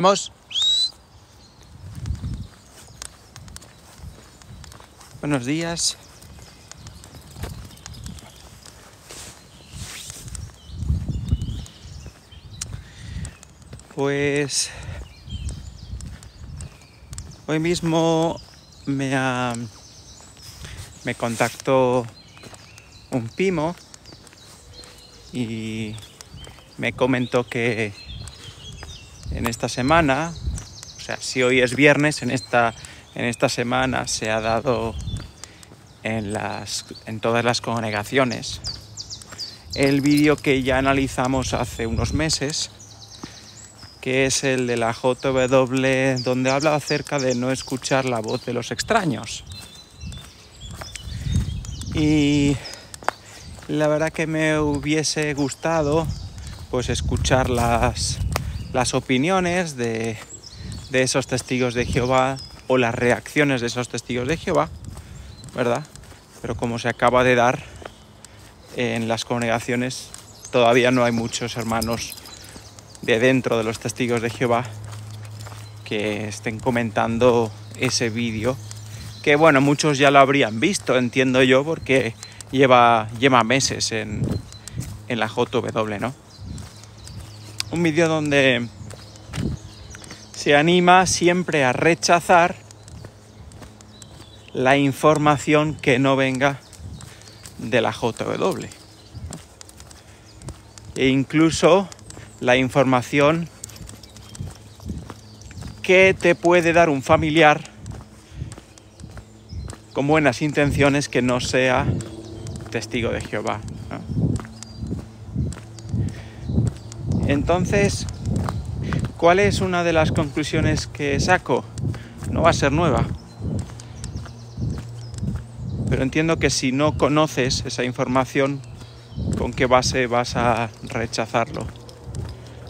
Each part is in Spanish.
Vamos. Buenos días. Pues hoy mismo me, me contactó un pimo y me comentó que esta semana, o sea, si hoy es viernes, en esta, en esta semana se ha dado en, las, en todas las congregaciones el vídeo que ya analizamos hace unos meses, que es el de la JW, donde habla acerca de no escuchar la voz de los extraños. Y la verdad que me hubiese gustado pues escuchar las, las opiniones de, esos testigos de Jehová o las reacciones de esos testigos de Jehová, ¿verdad? Pero como se acaba de dar en las congregaciones, todavía no hay muchos hermanos de dentro de los testigos de Jehová que estén comentando ese vídeo. Que bueno, muchos ya lo habrían visto, entiendo yo, porque lleva, lleva meses en, en la JW, ¿no? Un vídeo donde se anima siempre a rechazar la información que no venga de la JW. E incluso la información que te puede dar un familiar con buenas intenciones que no sea testigo de Jehová. Entonces, ¿cuál es una de las conclusiones que saco? No va a ser nueva. Pero entiendo que si no conoces esa información, ¿con qué base vas a rechazarlo?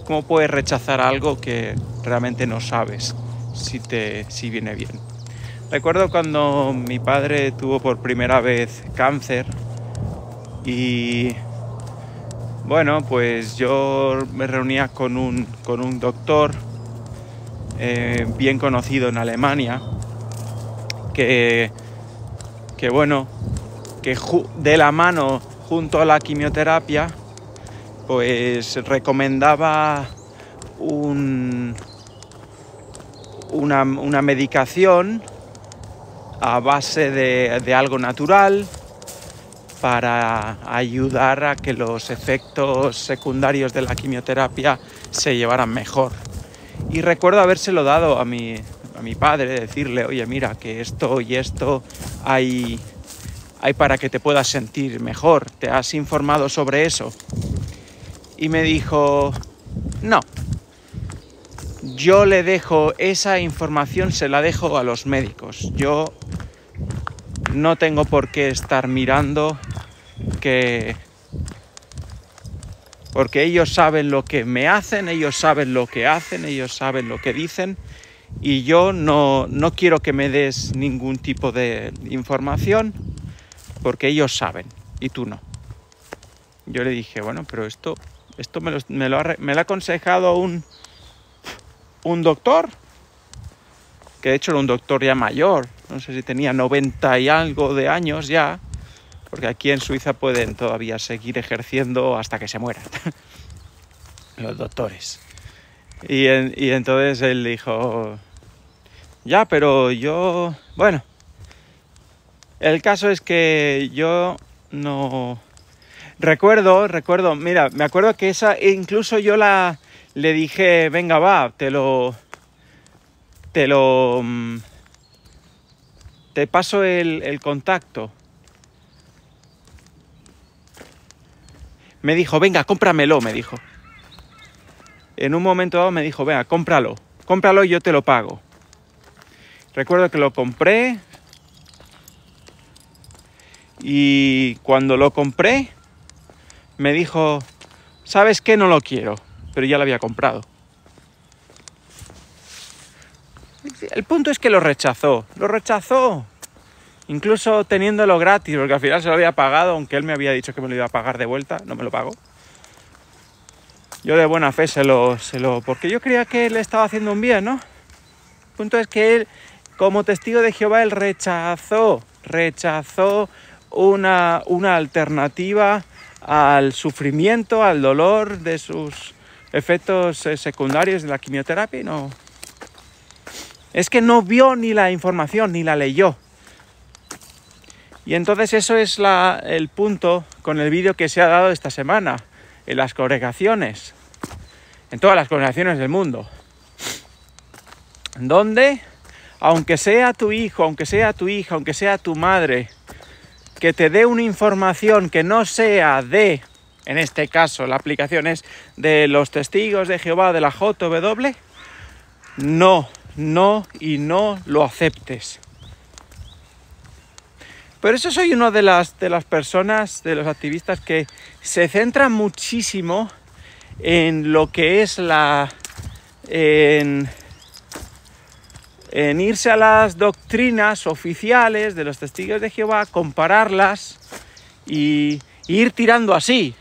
¿Cómo puedes rechazar algo que realmente no sabes si, te, si viene bien? Recuerdo cuando mi padre tuvo por primera vez cáncer y bueno, pues yo me reunía con un, doctor eh, bien conocido en Alemania, que, bueno, que de la mano junto a la quimioterapia, pues recomendaba una, medicación a base de, de algo natural, para ayudar a que los efectos secundarios de la quimioterapia se llevaran mejor. Y recuerdo habérselo dado a mi, padre, decirle, oye, mira, que esto y esto hay, hay para que te puedas sentir mejor, ¿te has informado sobre eso? Y me dijo, no, yo le dejo esa información, se la dejo a los médicos, yo no tengo por qué estar mirando que... Porque ellos saben lo que me hacen, ellos saben lo que hacen, ellos saben lo que dicen y yo no, no quiero que me des ningún tipo de información porque ellos saben y tú no. Yo le dije, bueno, pero esto, esto me, lo, me lo ha, me ha aconsejado un, un doctor, que de hecho era un doctor ya mayor, no sé si tenía 90 y algo de años ya, porque aquí en Suiza pueden todavía seguir ejerciendo hasta que se mueran los doctores. Y, entonces él dijo, ya, pero yo, bueno, el caso es que yo no... Recuerdo, recuerdo, mira, me acuerdo que esa, incluso yo la, le dije, venga, va, te lo... Te lo... Mm, te paso el contacto me dijo, venga, cómpramelo, me dijo. En un momento dado me dijo, venga, cómpralo, cómpralo y yo te lo pago. Recuerdo que lo compré y cuando lo compré me dijo, ¿sabes qué? No lo quiero, pero ya lo había comprado. El punto es que lo rechazó, lo rechazó, incluso teniéndolo gratis, porque al final se lo había pagado, aunque él me había dicho que me lo iba a pagar de vuelta, no me lo pagó. Yo de buena fe se lo, se lo, porque yo creía que él estaba haciendo un bien, ¿no? El punto es que él, como testigo de Jehová, él rechazó, rechazó una, una alternativa al sufrimiento, al dolor de sus efectos eh, secundarios de la quimioterapia, no. Es que no vio ni la información, ni la leyó. Y entonces eso es el punto con el vídeo que se ha dado esta semana en las congregaciones, en todas las congregaciones del mundo, donde aunque sea tu hijo, aunque sea tu hija, aunque sea tu madre, que te dé una información que no sea de, en este caso la aplicación es de los testigos de Jehová de la JW, no, no y no lo aceptes. Pero eso soy una de las, de las personas, de los activistas que se centra muchísimo en lo que es la... en, irse a las doctrinas oficiales de los testigos de Jehová, compararlas y, y ir tirando así,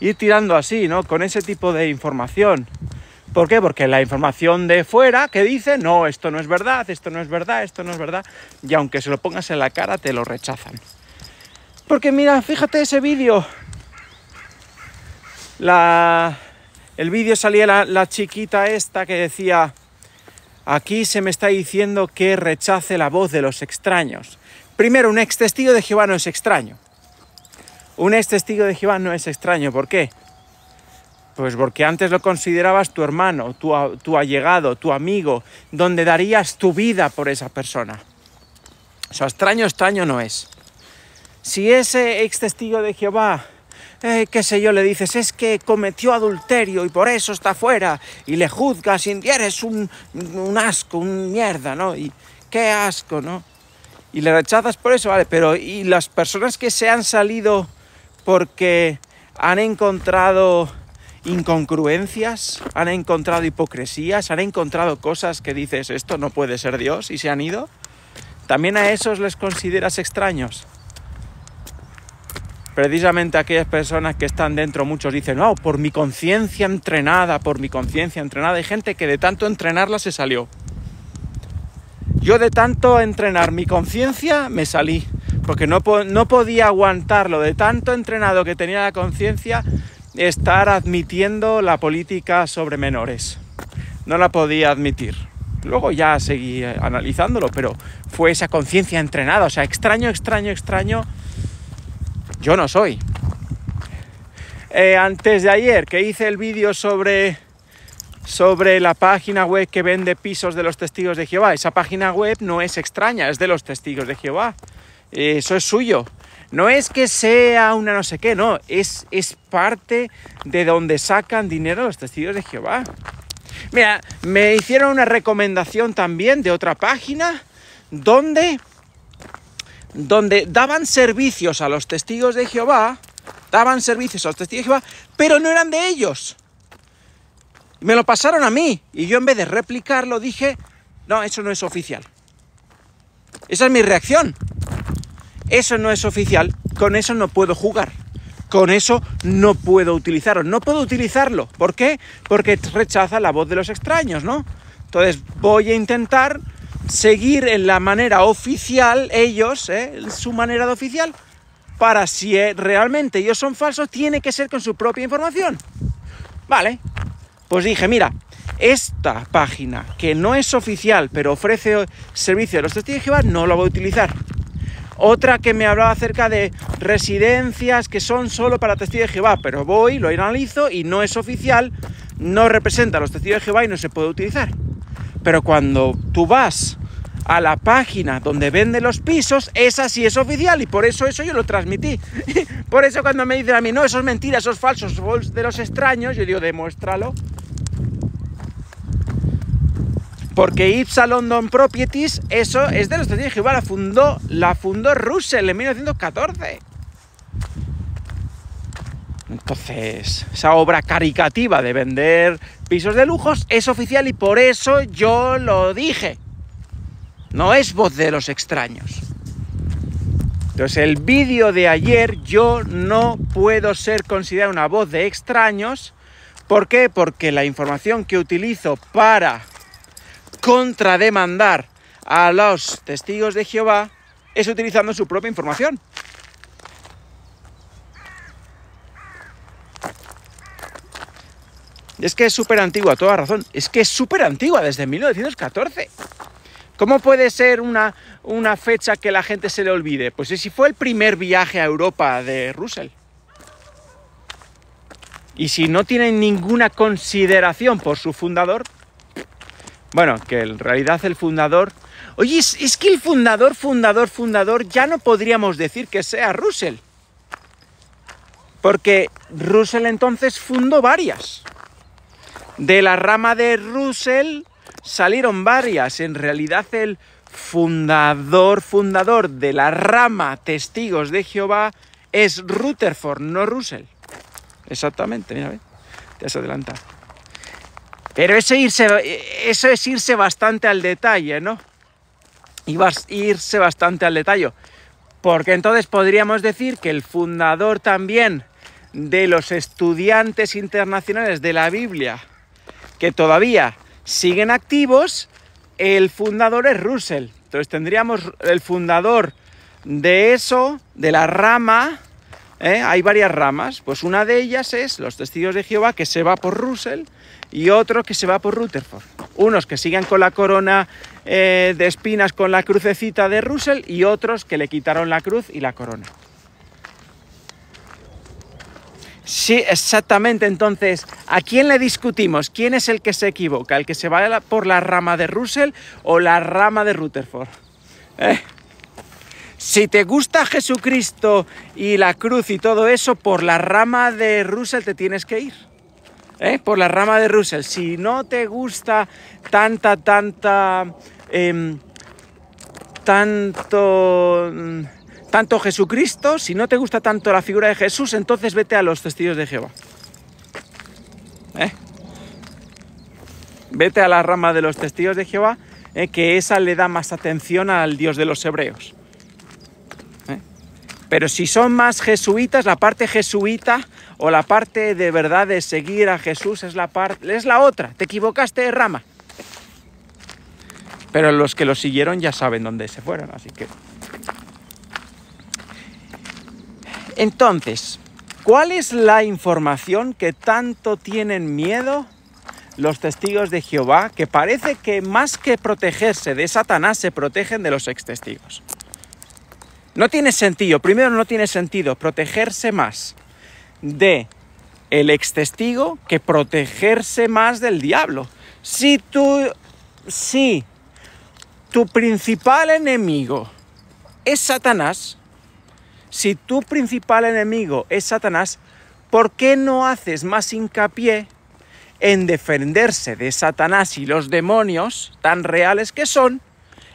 ir tirando así, ¿no? Con ese tipo de información. ¿Por qué? Porque la información de fuera que dice, no, esto no es verdad, esto no es verdad, esto no es verdad, y aunque se lo pongas en la cara, te lo rechazan. Porque mira, fíjate ese vídeo. La... El vídeo salía la, la chiquita esta que decía, aquí se me está diciendo que rechace la voz de los extraños. Primero, un ex testigo de Jehová no es extraño. Un ex testigo de Jehová no es extraño. ¿Por qué? Pues porque antes lo considerabas tu hermano, tu, allegado, tu amigo, donde darías tu vida por esa persona. O sea, extraño, extraño no es. Si ese ex testigo de Jehová eh, qué sé yo, le dices, es que cometió adulterio y por eso está fuera, y le juzgas y eres un, un, asco, un mierda, ¿no? Y qué asco, ¿no? Y le rechazas por eso, vale, pero ¿y las personas que se han salido porque han encontrado incongruencias, han encontrado hipocresías, han encontrado cosas que dices, esto no puede ser Dios, y se han ido. También a esos les consideras extraños. Precisamente aquellas personas que están dentro, muchos dicen, no, por mi conciencia entrenada, por mi conciencia entrenada. Hay gente que de tanto entrenarla se salió. Yo de tanto entrenar mi conciencia me salí, porque no, no podía aguantarlo. De tanto entrenado que tenía la conciencia, estar admitiendo la política sobre menores. No la podía admitir. Luego ya seguí eh, analizándolo, pero fue esa conciencia entrenada. O sea, extraño, extraño, extraño, yo no soy. Eh, antes de ayer que hice el vídeo sobre, sobre la página web que vende pisos de los testigos de Jehová, esa página web no es extraña, es de los testigos de Jehová. Eso es suyo. No es que sea una no sé qué, no, es, es parte de donde sacan dinero los testigos de Jehová. Mira, me hicieron una recomendación también de otra página donde, donde daban servicios a los testigos de Jehová, daban servicios a los testigos de Jehová, pero no eran de ellos. Me lo pasaron a mí y yo en vez de replicarlo dije, no, eso no es oficial. Esa es mi reacción. Eso no es oficial, con eso no puedo jugar. Con eso no puedo utilizarlo, no puedo utilizarlo. ¿Por qué? Porque rechaza la voz de los extraños, ¿no? Entonces voy a intentar seguir en la manera oficial, ellos, ¿eh? su manera de oficial, para si realmente ellos son falsos, tiene que ser con su propia información. Vale, pues dije, mira, esta página que no es oficial, pero ofrece servicio a los testigos no la voy a utilizar. Otra que me hablaba acerca de residencias que son solo para testigos de Jehová, pero voy, lo analizo y no es oficial, no representa los testigos de Jehová y no se puede utilizar. Pero cuando tú vas a la página donde vende los pisos, esa sí es oficial y por eso eso yo lo transmití. por eso cuando me dicen a mí, no, eso es mentira, eso es falso, de los extraños, yo digo, demuéstralo porque Ipsa London Properties, eso es de los que de fundó, la fundó Russell en 1914. Entonces, esa obra caricativa de vender pisos de lujos es oficial y por eso yo lo dije. No es voz de los extraños. Entonces, el vídeo de ayer yo no puedo ser considerado una voz de extraños. ¿Por qué? Porque la información que utilizo para contrademandar a los testigos de Jehová es utilizando su propia información. Es que es súper antigua, toda razón. Es que es súper antigua, desde 1914. ¿Cómo puede ser una, una fecha que la gente se le olvide? Pues si fue el primer viaje a Europa de Russell. Y si no tienen ninguna consideración por su fundador, bueno, que en realidad el fundador... Oye, es, que el fundador, fundador, fundador, ya no podríamos decir que sea Russell. Porque Russell entonces fundó varias. De la rama de Russell salieron varias. En realidad el fundador, fundador de la rama Testigos de Jehová es Rutherford, no Russell. Exactamente, mira, te has adelantado. Pero eso, irse, es irse bastante al detalle, ¿no? Y irse bastante al detalle. Porque entonces podríamos decir que el fundador también de los estudiantes internacionales de la Biblia, que todavía siguen activos, el fundador es Russell. Entonces tendríamos el fundador de eso, de la rama, ¿eh? hay varias ramas, pues una de ellas es los testigos de Jehová, que se va por Russell, y otro que se va por Rutherford. Unos que siguen con la corona eh, de espinas con la crucecita de Russell y otros que le quitaron la cruz y la corona. Sí, exactamente. Entonces, ¿a quién le discutimos? ¿Quién es el que se equivoca? ¿El que se va por la rama de Russell o la rama de Rutherford? Eh, si te gusta Jesucristo y la cruz y todo eso, por la rama de Russell te tienes que ir. ¿Eh? por la rama de Russell. Si no te gusta tanta, tanta, em, tanto, mm, tanto Jesucristo, si no te gusta tanto la figura de Jesús, entonces vete a los testigos de Jehová. ¿Eh? Vete a la rama de los testigos de Jehová, ¿eh? que esa le da más atención al Dios de los hebreos. Pero si son más jesuitas, la parte jesuita o la parte de verdad de seguir a Jesús es la parte es la otra. Te equivocaste rama. Pero los que lo siguieron ya saben dónde se fueron, así que Entonces, ¿cuál es la información que tanto tienen miedo los testigos de Jehová, que parece que más que protegerse de Satanás se protegen de los ex testigos? No tiene sentido, primero no tiene sentido protegerse más de el ex testigo que protegerse más del diablo. Si tu, si tu principal enemigo es Satanás, si tu principal enemigo es Satanás, ¿por qué no haces más hincapié en defenderse de Satanás y los demonios tan reales que son,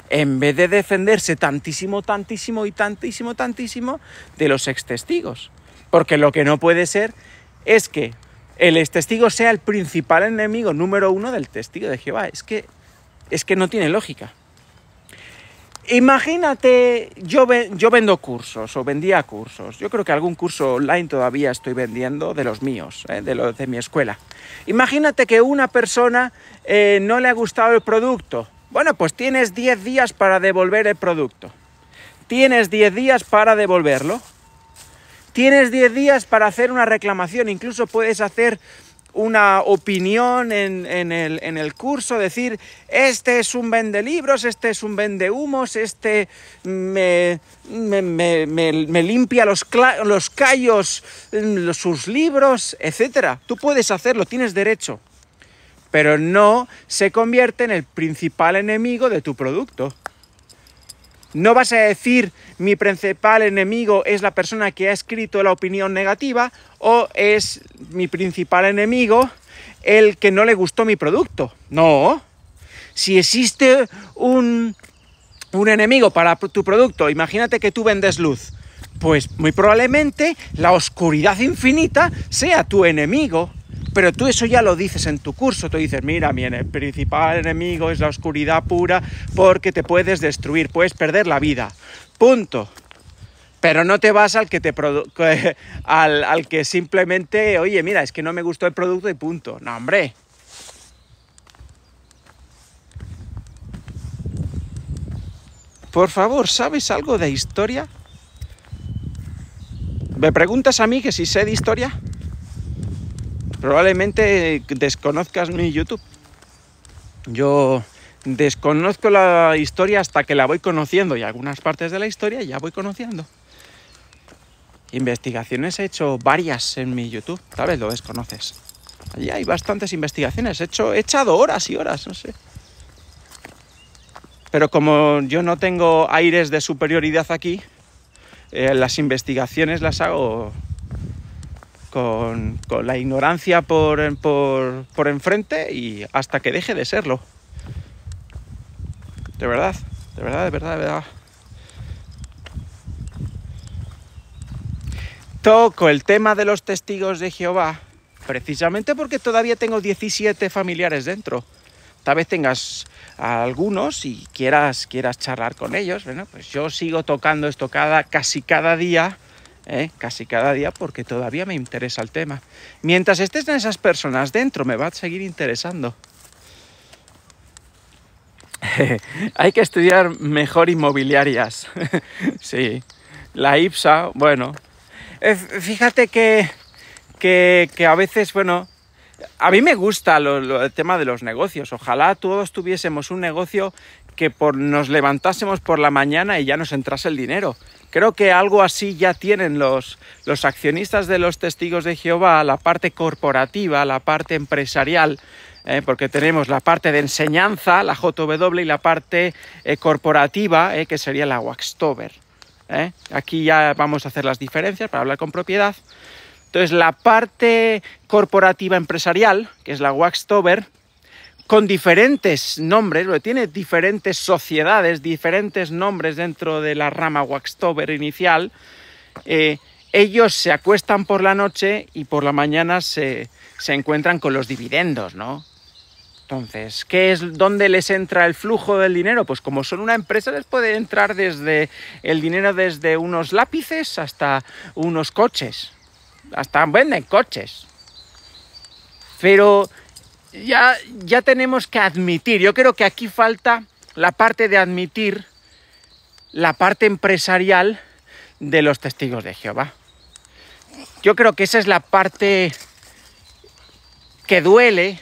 en vez de defenderse tantísimo, tantísimo y tantísimo, tantísimo de los ex testigos? Porque lo que no puede ser es que el testigo sea el principal enemigo número uno del testigo de Jehová. Es que, es que no tiene lógica. Imagínate, yo, vendo cursos o vendía cursos. Yo creo que algún curso online todavía estoy vendiendo de los míos, ¿eh? de de mi escuela. Imagínate que una persona eh, no le ha gustado el producto. Bueno, pues tienes 10 días para devolver el producto. Tienes 10 días para devolverlo. Tienes 10 días para hacer una reclamación, incluso puedes hacer una opinión en, el, curso, decir, este es un vende libros, este es un vende humos, este me, limpia los, callos, mm, sus libros, etc. Tú puedes hacerlo, tienes derecho, pero no se convierte en el principal enemigo de tu producto. No vas a decir mi principal enemigo es la persona que ha escrito la opinión negativa o es mi principal enemigo el que no le gustó mi producto. No. Si existe un, enemigo para tu producto, imagínate que tú vendes luz, pues muy probablemente la oscuridad infinita sea tu enemigo. Pero tú eso ya lo dices en tu curso, tú dices, mira, mi principal enemigo es la oscuridad pura porque te puedes destruir, puedes perder la vida. Punto. Pero no te vas al que te al, al que simplemente, oye, mira, es que no me gustó el producto y punto. No, hombre. Por favor, ¿sabes algo de historia? ¿Me preguntas a mí que si sé de historia? probablemente desconozcas mi YouTube. Yo desconozco la historia hasta que la voy conociendo y algunas partes de la historia ya voy conociendo. Investigaciones he hecho varias en mi YouTube, tal vez lo desconoces. Allí hay bastantes investigaciones, he, hecho, echado horas y horas, no sé. Pero como yo no tengo aires de superioridad aquí, eh, las investigaciones las hago con, la ignorancia por, enfrente y hasta que deje de serlo. De verdad, de verdad, de verdad, de verdad. Toco el tema de los testigos de Jehová precisamente porque todavía tengo 17 familiares dentro. Tal vez tengas algunos y quieras, quieras charlar con ellos. pues yo sigo tocando esto casi cada día ¿eh? casi cada día porque todavía me interesa el tema. Mientras estés en esas personas dentro, me va a seguir interesando. Hay que estudiar mejor inmobiliarias. sí. La IPSA, bueno. Eh, fíjate que, a veces, bueno, a mí me gusta el tema de los negocios. Ojalá todos tuviésemos un negocio que por, nos levantásemos por la mañana y ya nos entrase el dinero. Creo que algo así ya tienen los, accionistas de los testigos de Jehová, la parte corporativa, la parte empresarial, eh, porque tenemos la parte de enseñanza, la JW, y la parte eh, corporativa, eh, que sería la Waxtober. Aquí ya vamos a hacer las diferencias para hablar con propiedad. Entonces, la parte corporativa empresarial, que es la Waxtober, con diferentes nombres, lo tiene diferentes sociedades, diferentes nombres dentro de la rama Waxtober inicial. Eh, ellos se acuestan por la noche y por la mañana se, encuentran con los dividendos, ¿no? Entonces, ¿qué es dónde les entra el flujo del dinero? Pues como son una empresa, les puede entrar desde el dinero desde unos lápices hasta unos coches. Hasta venden coches. Pero ya, ya tenemos que admitir, yo creo que aquí falta la parte de admitir la parte empresarial de los testigos de Jehová. Yo creo que esa es la parte que duele.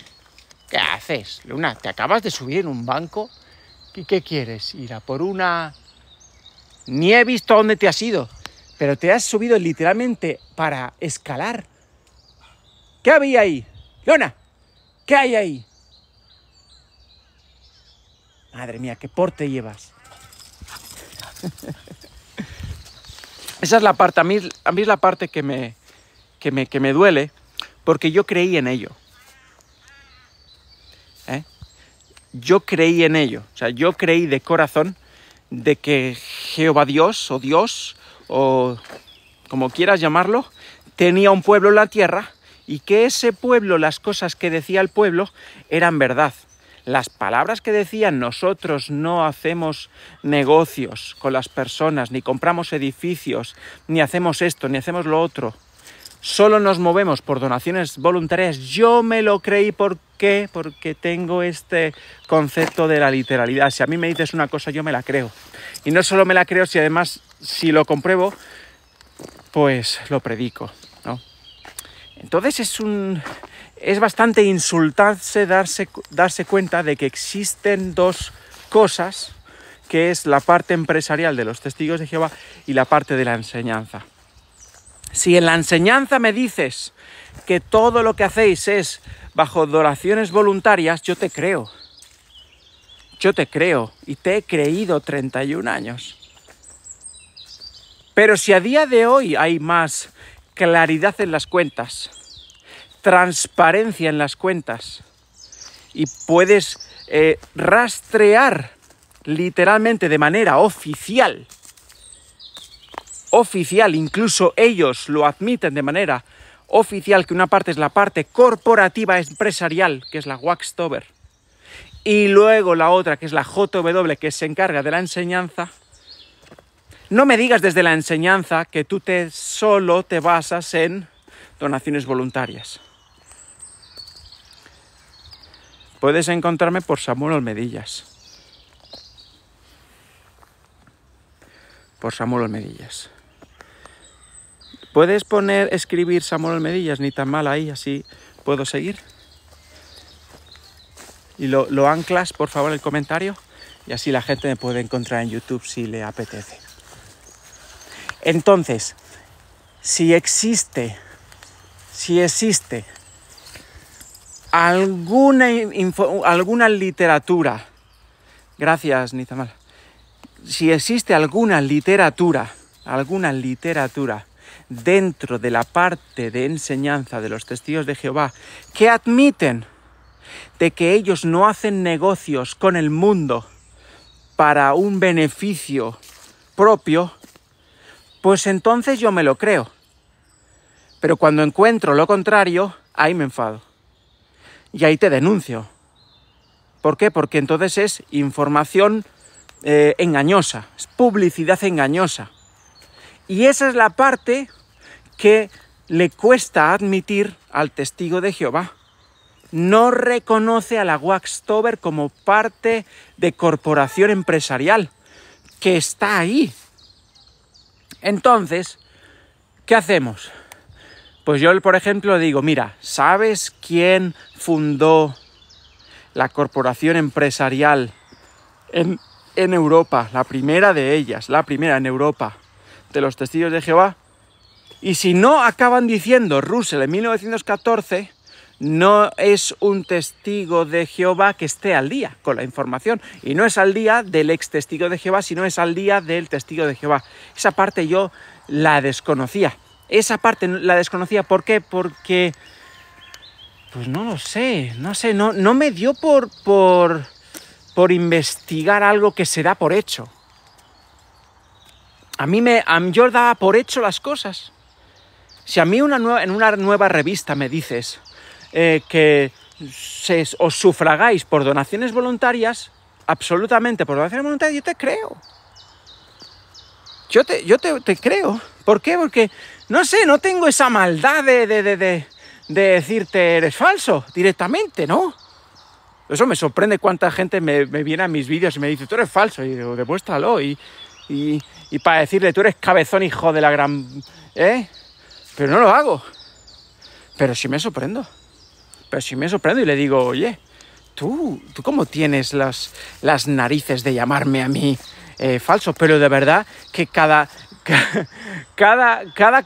¿Qué haces, Luna? Te acabas de subir en un banco. ¿Y qué quieres? ¿Ir a por una...? Ni he visto dónde te has ido, pero te has subido literalmente para escalar. ¿Qué había ahí? Luna, ¿Qué hay ahí? Madre mía, qué porte llevas. Esa es la parte, a mí, es la parte que me, que me, duele, porque yo creí en ello. ¿Eh? Yo creí en ello, o sea, yo creí de corazón de que Jehová Dios o Dios o como quieras llamarlo, tenía un pueblo en la tierra y que ese pueblo, las cosas que decía el pueblo, eran verdad. Las palabras que decían nosotros no hacemos negocios con las personas, ni compramos edificios, ni hacemos esto, ni hacemos lo otro. Solo nos movemos por donaciones voluntarias. Yo me lo creí porque porque tengo este concepto de la literalidad. Si a mí me dices una cosa, yo me la creo. Y no solo me la creo, si además si lo compruebo, pues lo predico. Entonces es un. es bastante insultarse darse, darse cuenta de que existen dos cosas, que es la parte empresarial de los testigos de Jehová y la parte de la enseñanza. Si en la enseñanza me dices que todo lo que hacéis es bajo donaciones voluntarias, yo te creo. Yo te creo y te he creído 31 años. Pero si a día de hoy hay más claridad en las cuentas, transparencia en las cuentas y puedes eh, rastrear literalmente de manera oficial, oficial, incluso ellos lo admiten de manera oficial, que una parte es la parte corporativa empresarial, que es la Waxtober, y luego la otra, que es la JW, que se encarga de la enseñanza, no me digas desde la enseñanza que tú te, solo te basas en donaciones voluntarias. Puedes encontrarme por Samuel Olmedillas. Por Samuel Olmedillas. Puedes poner, escribir Samuel Olmedillas, ni tan mal ahí, así puedo seguir. Y lo, lo anclas, por favor, el comentario. Y así la gente me puede encontrar en YouTube si le apetece. Entonces, si existe, si existe alguna, alguna literatura, gracias Nizamal, si existe alguna literatura, alguna literatura dentro de la parte de enseñanza de los testigos de Jehová que admiten de que ellos no hacen negocios con el mundo para un beneficio propio, pues entonces yo me lo creo. Pero cuando encuentro lo contrario, ahí me enfado. Y ahí te denuncio. ¿Por qué? Porque entonces es información eh, engañosa, es publicidad engañosa. Y esa es la parte que le cuesta admitir al testigo de Jehová. No reconoce a la Waxtober como parte de corporación empresarial, que está ahí, entonces, ¿qué hacemos? Pues yo, por ejemplo, digo, mira, ¿sabes quién fundó la corporación empresarial en, Europa? La primera de ellas, la primera en Europa, de los testigos de Jehová. Y si no acaban diciendo Russell en 1914, no es un testigo de Jehová que esté al día con la información. Y no es al día del ex testigo de Jehová, sino es al día del testigo de Jehová. Esa parte yo la desconocía. Esa parte la desconocía. ¿Por qué? Porque... Pues no lo sé, no sé, no, no me dio por, por, por investigar algo que se da por hecho. A mí me, a, yo daba por hecho las cosas. Si a mí una en una nueva revista me dices, eh, que os sufragáis por donaciones voluntarias, absolutamente por donaciones voluntarias, yo te creo. Yo te, yo te, creo. ¿Por qué? Porque, no sé, no tengo esa maldad de, decirte eres falso directamente, ¿no? Eso me sorprende cuánta gente me, viene a mis vídeos y me dice, tú eres falso, y digo, demuéstralo. Y, y, para decirle, tú eres cabezón, hijo de la gran... ¿Eh? Pero no lo hago. Pero sí me sorprendo. Pero si me sorprendo y le digo, oye, tú, ¿tú cómo tienes las, narices de llamarme a mí eh, falso? Pero de verdad que cada,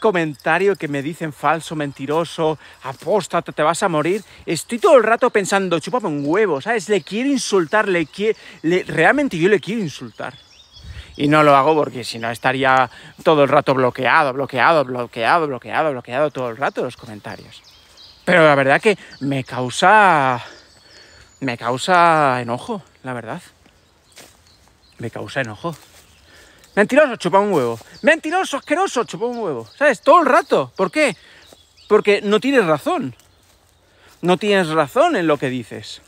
comentario que me dicen falso, mentiroso, apóstate, te vas a morir, estoy todo el rato pensando, chupame un huevo, ¿sabes? Le quiero insultar, le realmente yo le quiero insultar. Y no lo hago porque si no estaría todo el rato bloqueado, bloqueado, bloqueado, bloqueado, bloqueado todo el rato los comentarios. Pero la verdad que me causa. Me causa enojo, la verdad. Me causa enojo. Mentiroso, chupa un huevo. Mentiroso, asqueroso, chupa un huevo. ¿Sabes? Todo el rato. ¿Por qué? Porque no tienes razón. No tienes razón en lo que dices.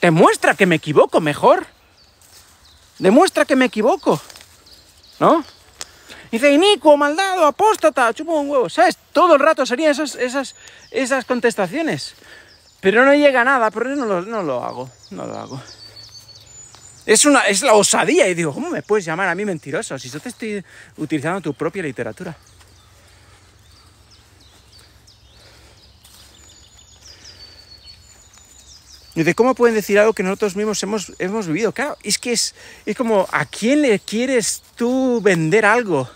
Demuestra que me equivoco mejor. Demuestra que me equivoco. ¿No? Dice, inicuo, maldado, apóstata, chupo un huevo. ¿Sabes? Todo el rato serían esas, esas, esas contestaciones. Pero no llega nada, pero no lo, no lo hago, no lo hago. Es, una, es la osadía. Y digo, ¿cómo me puedes llamar a mí mentiroso si yo te estoy utilizando tu propia literatura? Y de cómo pueden decir algo que nosotros mismos hemos, hemos vivido. Claro, es que es, es como, ¿a quién le quieres tú vender algo?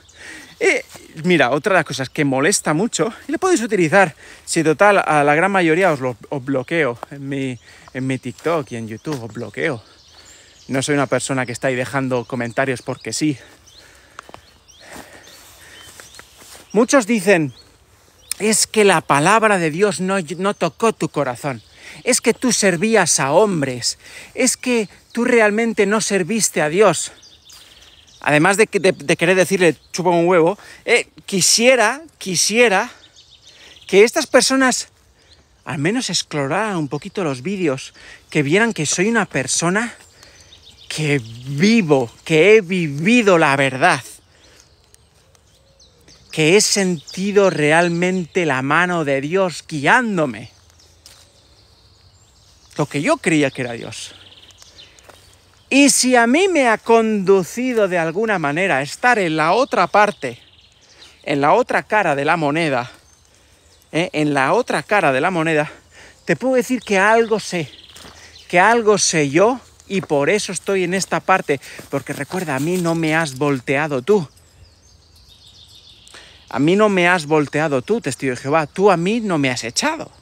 Eh, mira, otra de las cosas que molesta mucho, y lo podéis utilizar, si total a la gran mayoría os, bloqueo en mi, en mi TikTok y en YouTube, os bloqueo. No soy una persona que está ahí dejando comentarios porque sí. Muchos dicen, es que la palabra de Dios no, no tocó tu corazón es que tú servías a hombres, es que tú realmente no serviste a Dios además de, querer decirle chupa un huevo, eh, quisiera, quisiera que estas personas al menos exploraran un poquito los vídeos, que vieran que soy una persona que vivo, que he vivido la verdad, que he sentido realmente la mano de Dios guiándome. Lo que yo creía que era Dios. Y si a mí me ha conducido de alguna manera a estar en la otra parte, en la otra cara de la moneda, ¿eh? en la otra cara de la moneda, te puedo decir que algo sé, que algo sé yo y por eso estoy en esta parte, porque recuerda, a mí no me has volteado tú. A mí no me has volteado tú, testigo de Jehová, tú a mí no me has echado.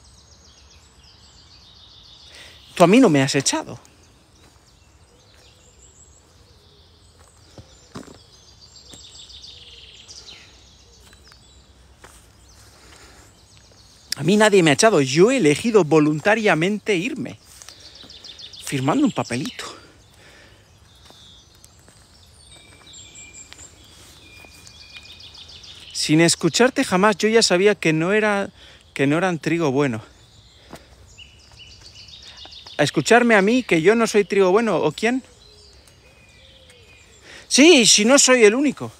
Tú a mí no me has echado. A mí nadie me ha echado, yo he elegido voluntariamente irme, firmando un papelito. Sin escucharte jamás yo ya sabía que no era que no eran trigo bueno. A escucharme a mí que yo no soy trigo bueno o quién? Sí, si no soy el único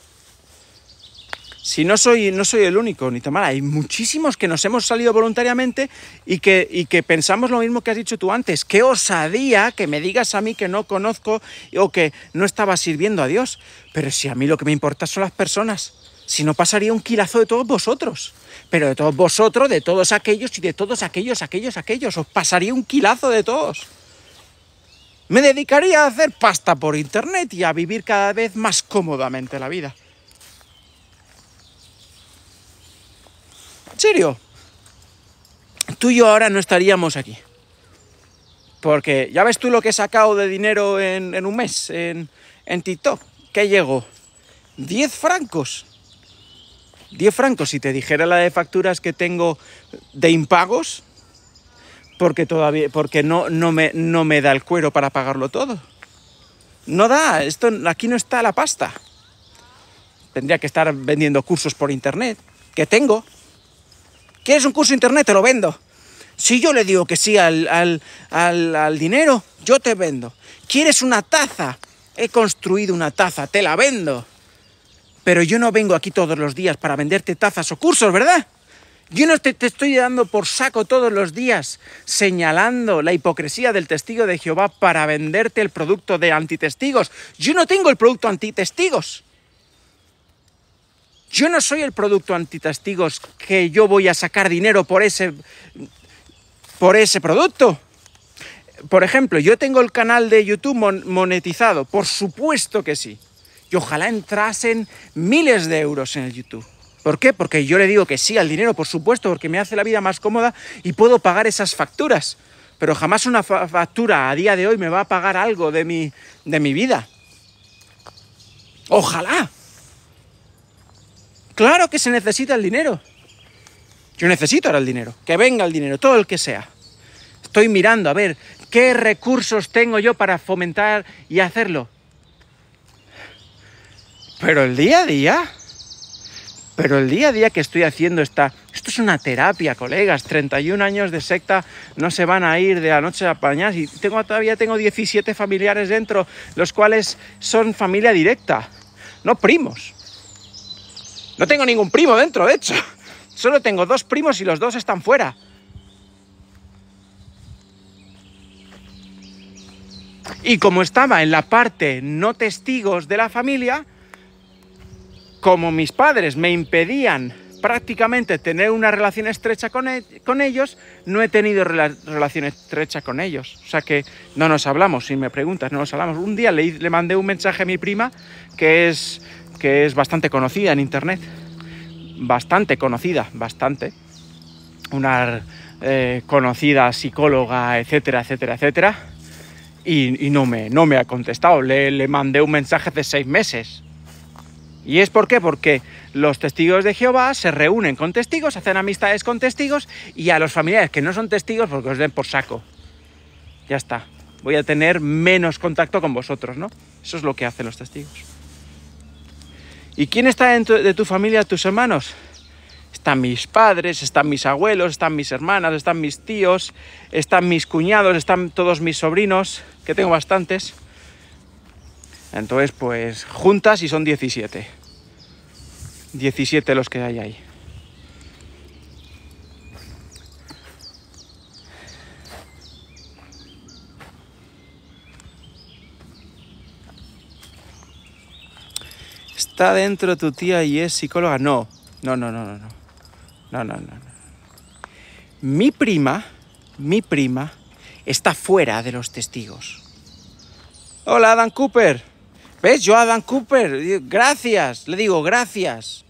si no soy, no soy el único, ni Tamara, hay muchísimos que nos hemos salido voluntariamente y que, y que pensamos lo mismo que has dicho tú antes. Qué osadía que me digas a mí que no conozco o que no estaba sirviendo a Dios. Pero si a mí lo que me importa son las personas, si no pasaría un quilazo de todos vosotros. Pero de todos vosotros, de todos aquellos y de todos aquellos, aquellos, aquellos, os pasaría un quilazo de todos. Me dedicaría a hacer pasta por internet y a vivir cada vez más cómodamente la vida. En serio. Tú y yo ahora no estaríamos aquí. Porque ya ves tú lo que he sacado de dinero en, un mes, en, en TikTok. ¿Qué llegó? 10 francos. 10 francos. Si te dijera la de facturas que tengo de impagos, porque todavía porque no, no, me, no me da el cuero para pagarlo todo. No da, esto aquí no está la pasta. Tendría que estar vendiendo cursos por internet, que tengo, ¿Quieres un curso de internet? Te lo vendo. Si yo le digo que sí al, dinero, yo te vendo. ¿Quieres una taza? He construido una taza, te la vendo. Pero yo no vengo aquí todos los días para venderte tazas o cursos, ¿verdad? Yo no te, te, estoy dando por saco todos los días, señalando la hipocresía del testigo de Jehová para venderte el producto de antitestigos. Yo no tengo el producto antitestigos. Yo no soy el producto antitastigos que yo voy a sacar dinero por ese, por ese producto. Por ejemplo, yo tengo el canal de YouTube monetizado, por supuesto que sí. Y ojalá entrasen miles de euros en el YouTube. ¿Por qué? Porque yo le digo que sí al dinero, por supuesto, porque me hace la vida más cómoda y puedo pagar esas facturas. Pero jamás una factura a día de hoy me va a pagar algo de de mi vida. Ojalá. Claro que se necesita el dinero. Yo necesito ahora el dinero, que venga el dinero, todo el que sea. Estoy mirando a ver qué recursos tengo yo para fomentar y hacerlo. Pero el día a día, pero el día a día que estoy haciendo esta... Esto es una terapia, colegas. 31 años de secta no se van a ir de anoche a pañas Y tengo, todavía tengo 17 familiares dentro, los cuales son familia directa, no primos. No tengo ningún primo dentro, de hecho. Solo tengo dos primos y los dos están fuera. Y como estaba en la parte no testigos de la familia, como mis padres me impedían prácticamente tener una relación estrecha con, e-, ellos, no he tenido relación estrecha con ellos. O sea que no nos hablamos, si me preguntas, no nos hablamos. Un día le mandé un mensaje a mi prima, que es que es bastante conocida en Internet. Bastante conocida, bastante. Una eh, conocida psicóloga, etcétera, etcétera, etcétera. Y, no, me, no, me, ha contestado. Le, le mandé un mensaje hace seis meses. ¿Y es por qué? Porque los testigos de Jehová se reúnen con testigos, hacen amistades con testigos y a los familiares que no son testigos, porque pues os den por saco. Ya está. Voy a tener menos contacto con vosotros, ¿no? Eso es lo que hacen los testigos. ¿Y quién está dentro de tu familia, tus hermanos? Están mis padres, están mis abuelos, están mis hermanas, están mis tíos, están mis cuñados, están todos mis sobrinos, que tengo bastantes. Entonces, pues juntas y son 17. 17 los que hay ahí. Está dentro tu tía y es psicóloga. No, no, no, no, no, no. No, no, Mi prima, mi prima, está fuera de los testigos. Hola, Adam Cooper. ¿Ves? Yo, Adam Cooper, gracias, le digo gracias.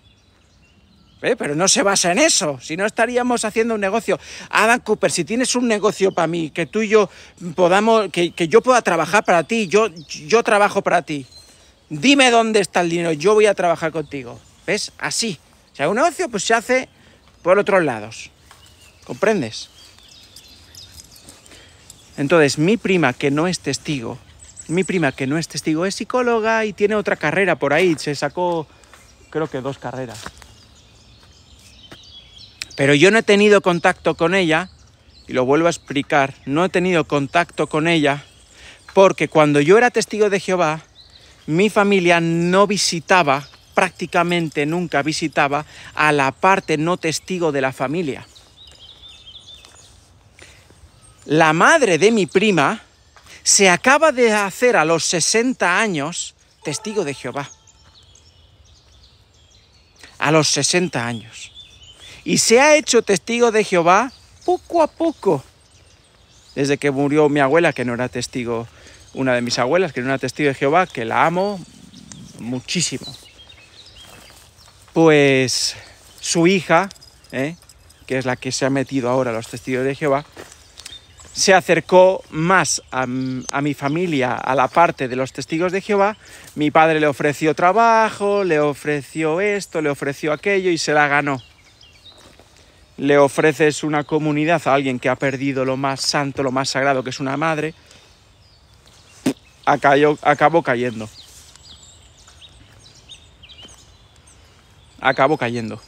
¿Eh? Pero no se basa en eso, si no estaríamos haciendo un negocio. Adam Cooper, si tienes un negocio para mí, que tú y yo podamos, que, que yo pueda trabajar para ti, yo, yo trabajo para ti dime dónde está el dinero, yo voy a trabajar contigo. ¿Ves? Así. Si hay un negocio pues se hace por otros lados. ¿Comprendes? Entonces, mi prima que no es testigo, mi prima que no es testigo es psicóloga y tiene otra carrera por ahí, se sacó creo que dos carreras. Pero yo no he tenido contacto con ella, y lo vuelvo a explicar, no he tenido contacto con ella porque cuando yo era testigo de Jehová, mi familia no visitaba, prácticamente nunca visitaba, a la parte no testigo de la familia. La madre de mi prima se acaba de hacer a los 60 años testigo de Jehová. A los 60 años. Y se ha hecho testigo de Jehová poco a poco desde que murió mi abuela, que no era testigo, una de mis abuelas, que no era testigo de Jehová, que la amo muchísimo. Pues su hija, ¿eh? que es la que se ha metido ahora a los testigos de Jehová, se acercó más a, mi familia, a la parte de los testigos de Jehová. Mi padre le ofreció trabajo, le ofreció esto, le ofreció aquello y se la ganó le ofreces una comunidad a alguien que ha perdido lo más santo, lo más sagrado, que es una madre, acabo cayendo. Acabo cayendo.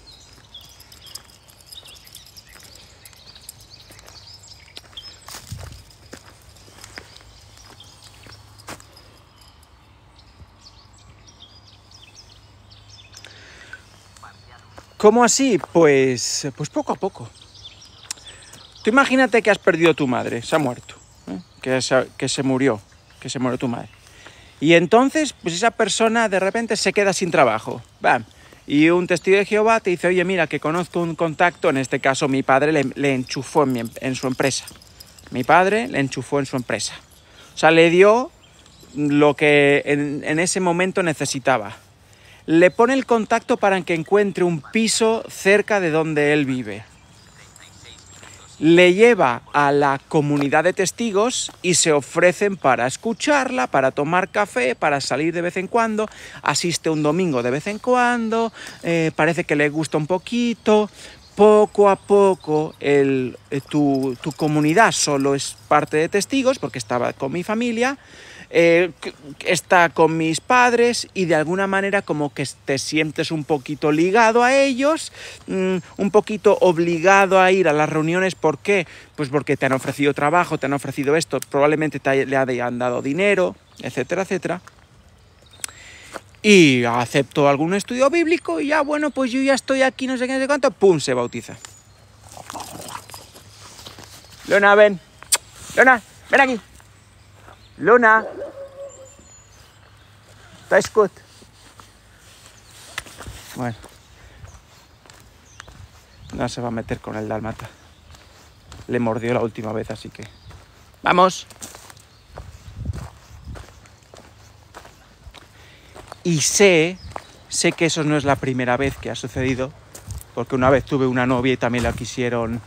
¿Cómo así? Pues, pues poco a poco. Tú imagínate que has perdido a tu madre, se ha muerto, ¿eh? que, se, que se murió, que se murió tu madre. Y entonces, pues esa persona de repente se queda sin trabajo. Y un testigo de Jehová te dice, oye, mira, que conozco un contacto, en este caso mi padre le, enchufó em, en, su empresa. Mi padre le enchufó en su empresa. O sea, le dio lo que en ese momento necesitaba le pone el contacto para que encuentre un piso cerca de donde él vive. Le lleva a la comunidad de testigos y se ofrecen para escucharla, para tomar café, para salir de vez en cuando, asiste un domingo de vez en cuando, eh, parece que le gusta un poquito, poco a poco eh, tu, comunidad solo es parte de testigos, porque estaba con mi familia, eh, está con mis padres y de alguna manera como que te sientes un poquito ligado a ellos, mm, un poquito obligado a ir a las reuniones. ¿Por qué? Pues porque te han ofrecido trabajo, te han ofrecido esto, probablemente te le hayan dado dinero, etcétera, etcétera y acepto algún estudio bíblico y ya, bueno, pues yo ya estoy aquí, no sé qué, no sé cuánto, ¡pum! se bautiza. Leona, ven. Leona, ven aquí. Luna! T'escut! Bueno. No se va a meter con el dalmata. Le mordió la última vez, así que... ¡Vamos! Y sé, sé que eso no es la primera vez que ha sucedido, porque una vez tuve una novia y también la quisieron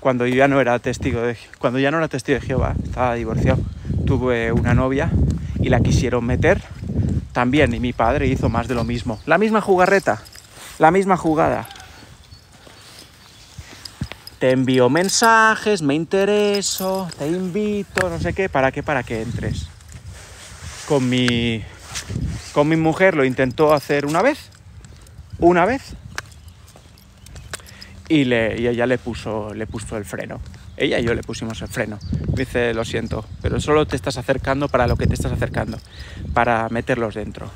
cuando yo ya no era testigo de, cuando ya no era testigo de Jehová, estaba divorciado tuve una novia y la quisieron meter también y mi padre hizo más de lo mismo. La misma jugarreta, la misma jugada. Te envío mensajes, me intereso, te invito, no sé qué, para qué, para que entres. Con mi con mi mujer lo intentó hacer una vez, una vez, y, y ella le puso, le puso el freno. Ella y yo le pusimos el freno. dice, lo siento, pero solo te estás acercando para lo que te estás acercando, para meterlos dentro.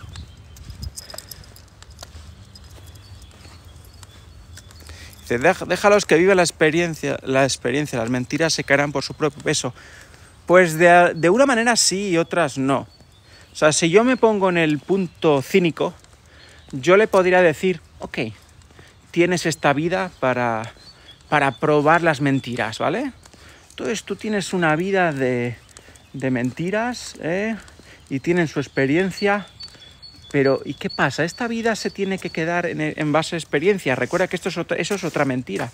Dice, déjalos que viva la experiencia, la experiencia, las mentiras se caerán por su propio peso. Pues de, de una manera sí y otras no. O sea, si yo me pongo en el punto cínico, yo le podría decir, ok, tienes esta vida para para probar las mentiras, ¿vale? Entonces tú tienes una vida de, mentiras ¿eh? y tienen su experiencia, pero ¿y qué pasa? Esta vida se tiene que quedar en, base a experiencia. Recuerda que esto es eso es otra mentira.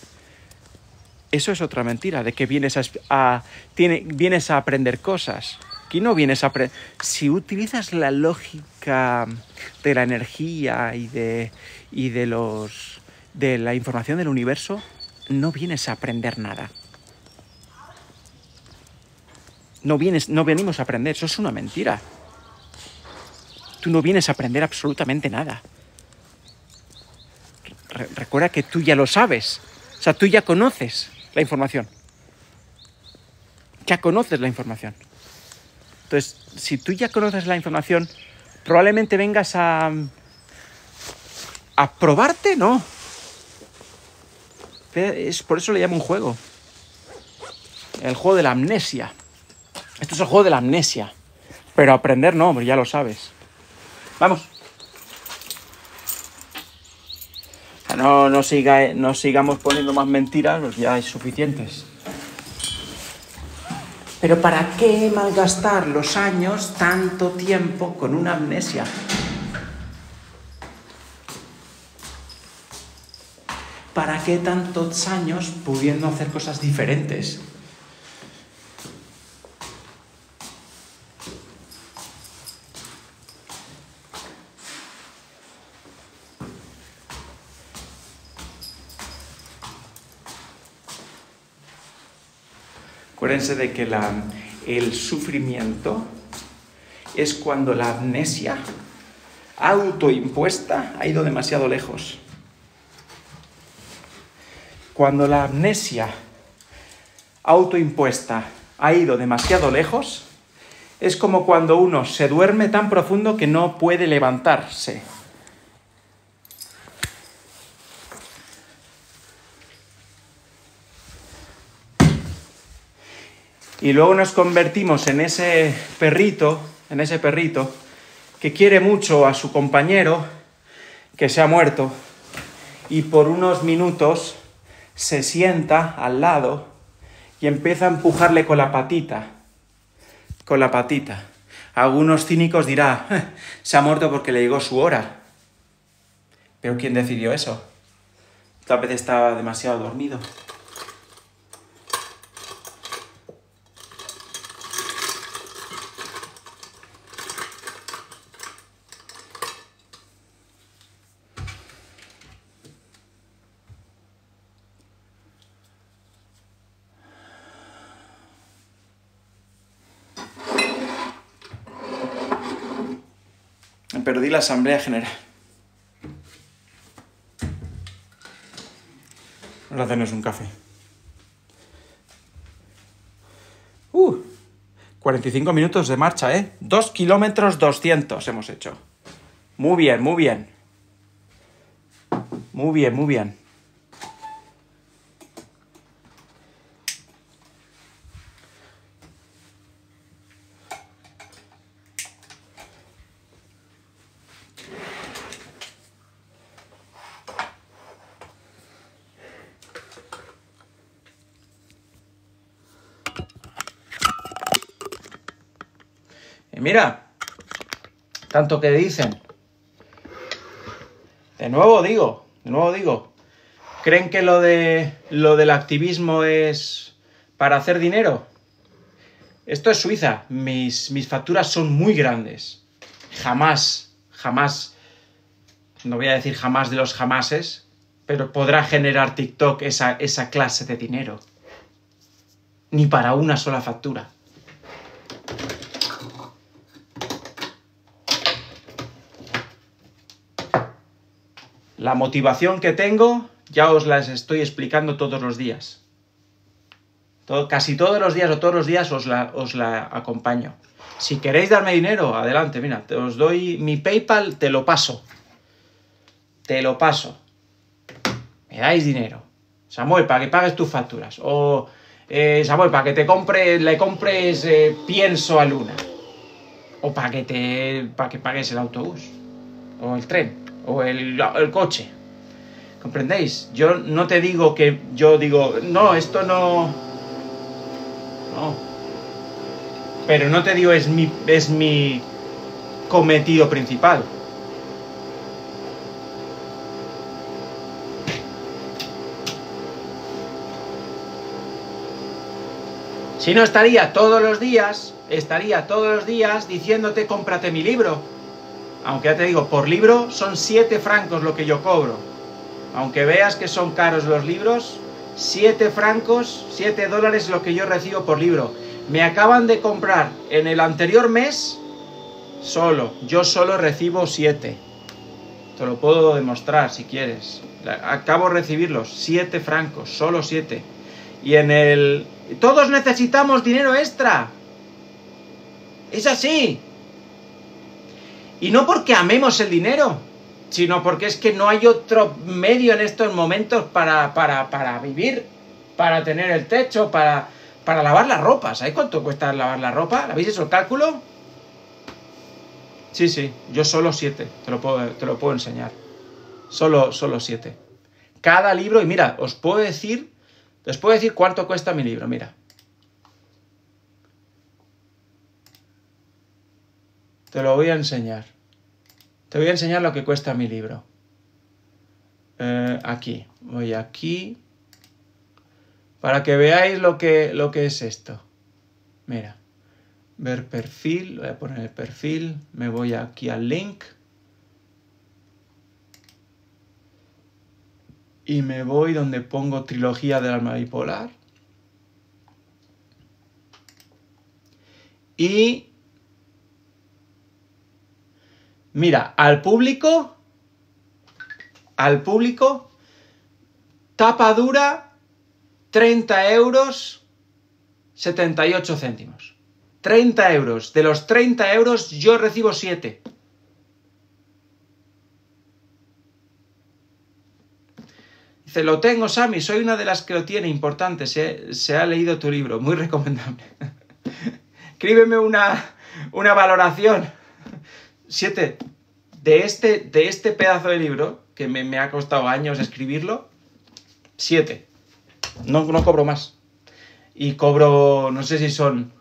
Eso es otra mentira, de que vienes a, vienes a aprender cosas. Aquí no vienes a aprender. Si utilizas la lógica de la energía y de, de los de la información del universo, no vienes a aprender nada. No, vienes, no venimos a aprender, eso es una mentira. Tú no vienes a aprender absolutamente nada. recuerda que tú ya lo sabes, o sea, tú ya conoces la información. Ya conoces la información. Entonces, si tú ya conoces la información, probablemente vengas a... a probarte, ¿no? es por eso le llamo un juego. El juego de la amnesia. Esto es el juego de la amnesia. Pero aprender no, ya lo sabes. Vamos. No, no, sigamos poniendo más mentiras, pues ya hay suficientes. Pero ¿para qué malgastar los años tanto tiempo con una amnesia? ¿para qué tantos años pudiendo hacer cosas diferentes? Acuérdense de que el sufrimiento es cuando la amnesia autoimpuesta ha ido demasiado lejos cuando la amnesia autoimpuesta ha ido demasiado lejos, es como cuando uno se duerme tan profundo que no puede levantarse. Y luego nos convertimos en ese perrito, en ese perrito que quiere mucho a su compañero que se ha muerto y por unos minutos se sienta al lado y empieza a empujarle con la patita, con la patita. Algunos cínicos dirán, eh, se ha muerto porque le llegó su hora. Pero ¿quién decidió eso? Tal vez estaba demasiado dormido. Asamblea General. ahora tenemos un café. 45 uh, minutos de marcha, ¿eh? 2 kilómetros 200 hemos hecho. Muy bien, muy bien. Muy bien, muy bien. mira, tanto que dicen, de nuevo digo, de nuevo digo, ¿creen que lo, de, lo del activismo es para hacer dinero? Esto es Suiza, mis, mis facturas son muy grandes. Jamás, jamás, no voy a decir jamás de los jamases, pero podrá generar TikTok esa clase de dinero. Ni para una sola factura. La motivación que tengo ya os las estoy explicando todos los días. casi todos los días o todos los días os la, acompaño. Si queréis darme dinero, adelante, mira, os doy mi PayPal, te lo paso. Te lo paso. Me dais dinero. Samuel, para que pagues tus facturas. O eh, Samuel, para que te compre le compres eh, pienso a Luna. O para que te. para que pagues el autobús. O el tren o el, coche. ¿Comprendéis? Yo no te digo que yo digo, no, esto no... No. Pero no te digo es mi, es mi cometido principal. Si no estaría todos los días, estaría todos los días diciéndote cómprate mi libro, aunque ya te digo, por libro son 7 francos lo que yo cobro. Aunque veas que son caros los libros, 7 francos, 7 dólares lo que yo recibo por libro. Me acaban de comprar en el anterior mes solo. Yo solo recibo 7. Te lo puedo demostrar si quieres. Acabo de recibirlos. 7 francos, solo 7. Y en el... Todos necesitamos dinero extra. Es así. Y no porque amemos el dinero, sino porque es que no hay otro medio en estos momentos para, vivir, para tener el techo, para, para lavar las ropas. ¿Sabéis cuánto cuesta lavar la ropa? ¿Habéis hecho el cálculo? Sí, sí, yo solo siete, te lo puedo, te lo puedo enseñar. Solo, solo siete. Cada libro, y mira, os puedo decir, os puedo decir cuánto cuesta mi libro, mira. Te lo voy a enseñar. Te voy a enseñar lo que cuesta mi libro. Eh, aquí, voy aquí, para que veáis lo que, lo que es esto. Mira, ver perfil, voy a poner el perfil, me voy aquí al link y me voy donde pongo trilogía del alma bipolar y Mira, al público, al público, tapa dura, 30 euros, 78 céntimos. 30 euros. De los 30 euros yo recibo 7. Dice, lo tengo, Sammy, soy una de las que lo tiene, importante, se, se ha leído tu libro, muy recomendable. Escríbeme una, una valoración siete, de este, de este pedazo de libro, que me, ha costado años escribirlo, siete. No, no cobro más. Y cobro, no sé si son,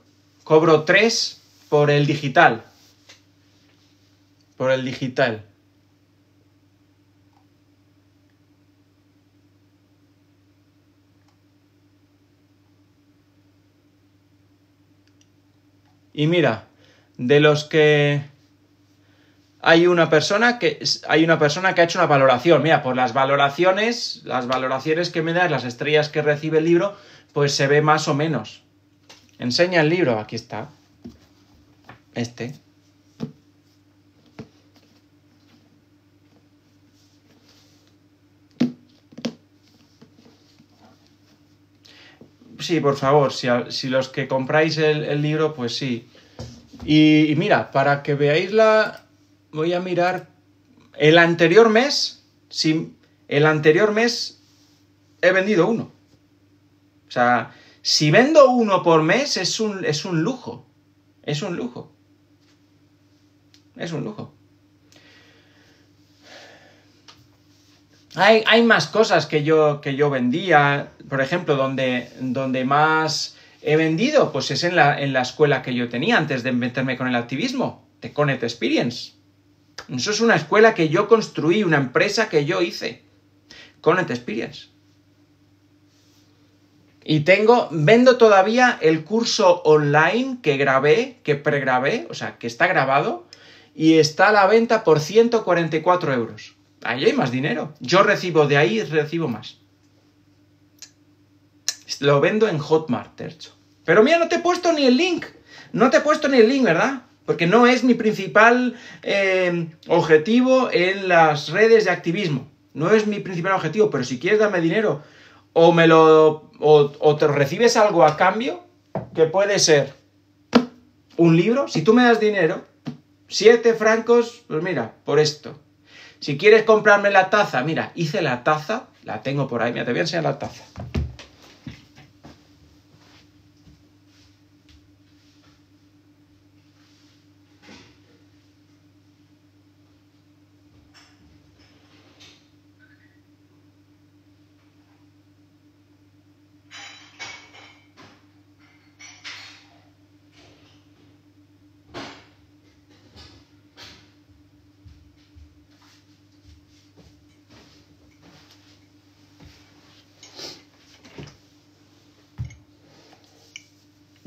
cobro tres por el digital. Por el digital. Y mira, de los que hay una persona que hay una persona que ha hecho una valoración. Mira, por las valoraciones, las valoraciones que me das, las estrellas que recibe el libro, pues se ve más o menos. Enseña el libro, aquí está. Este. Sí, por favor, si, los que compráis el, libro, pues sí. y mira, para que veáis la, voy a mirar, el anterior mes, si el anterior mes he vendido uno. O sea, si vendo uno por mes es un, es un lujo, es un lujo, es un lujo. Hay, más cosas que yo, que yo vendía, por ejemplo, donde, donde más he vendido, pues es en la, en la escuela que yo tenía antes de meterme con el activismo, The Connect Experience. Eso es una escuela que yo construí, una empresa que yo hice. Connect Experience. Y tengo, vendo todavía el curso online que grabé, que pregrabé, o sea, que está grabado y está a la venta por 144 euros. Ahí hay más dinero. Yo recibo de ahí, recibo más. Lo vendo en Hotmart, Tercho. Pero mira, no te he puesto ni el link. No te he puesto ni el link, ¿verdad? porque no es mi principal eh, objetivo en las redes de activismo. No es mi principal objetivo, pero si quieres darme dinero o me lo o, o te recibes algo a cambio, que puede ser un libro, si tú me das dinero, siete francos, pues mira, por esto. Si quieres comprarme la taza, mira, hice la taza, la tengo por ahí, mira, te voy a enseñar la taza.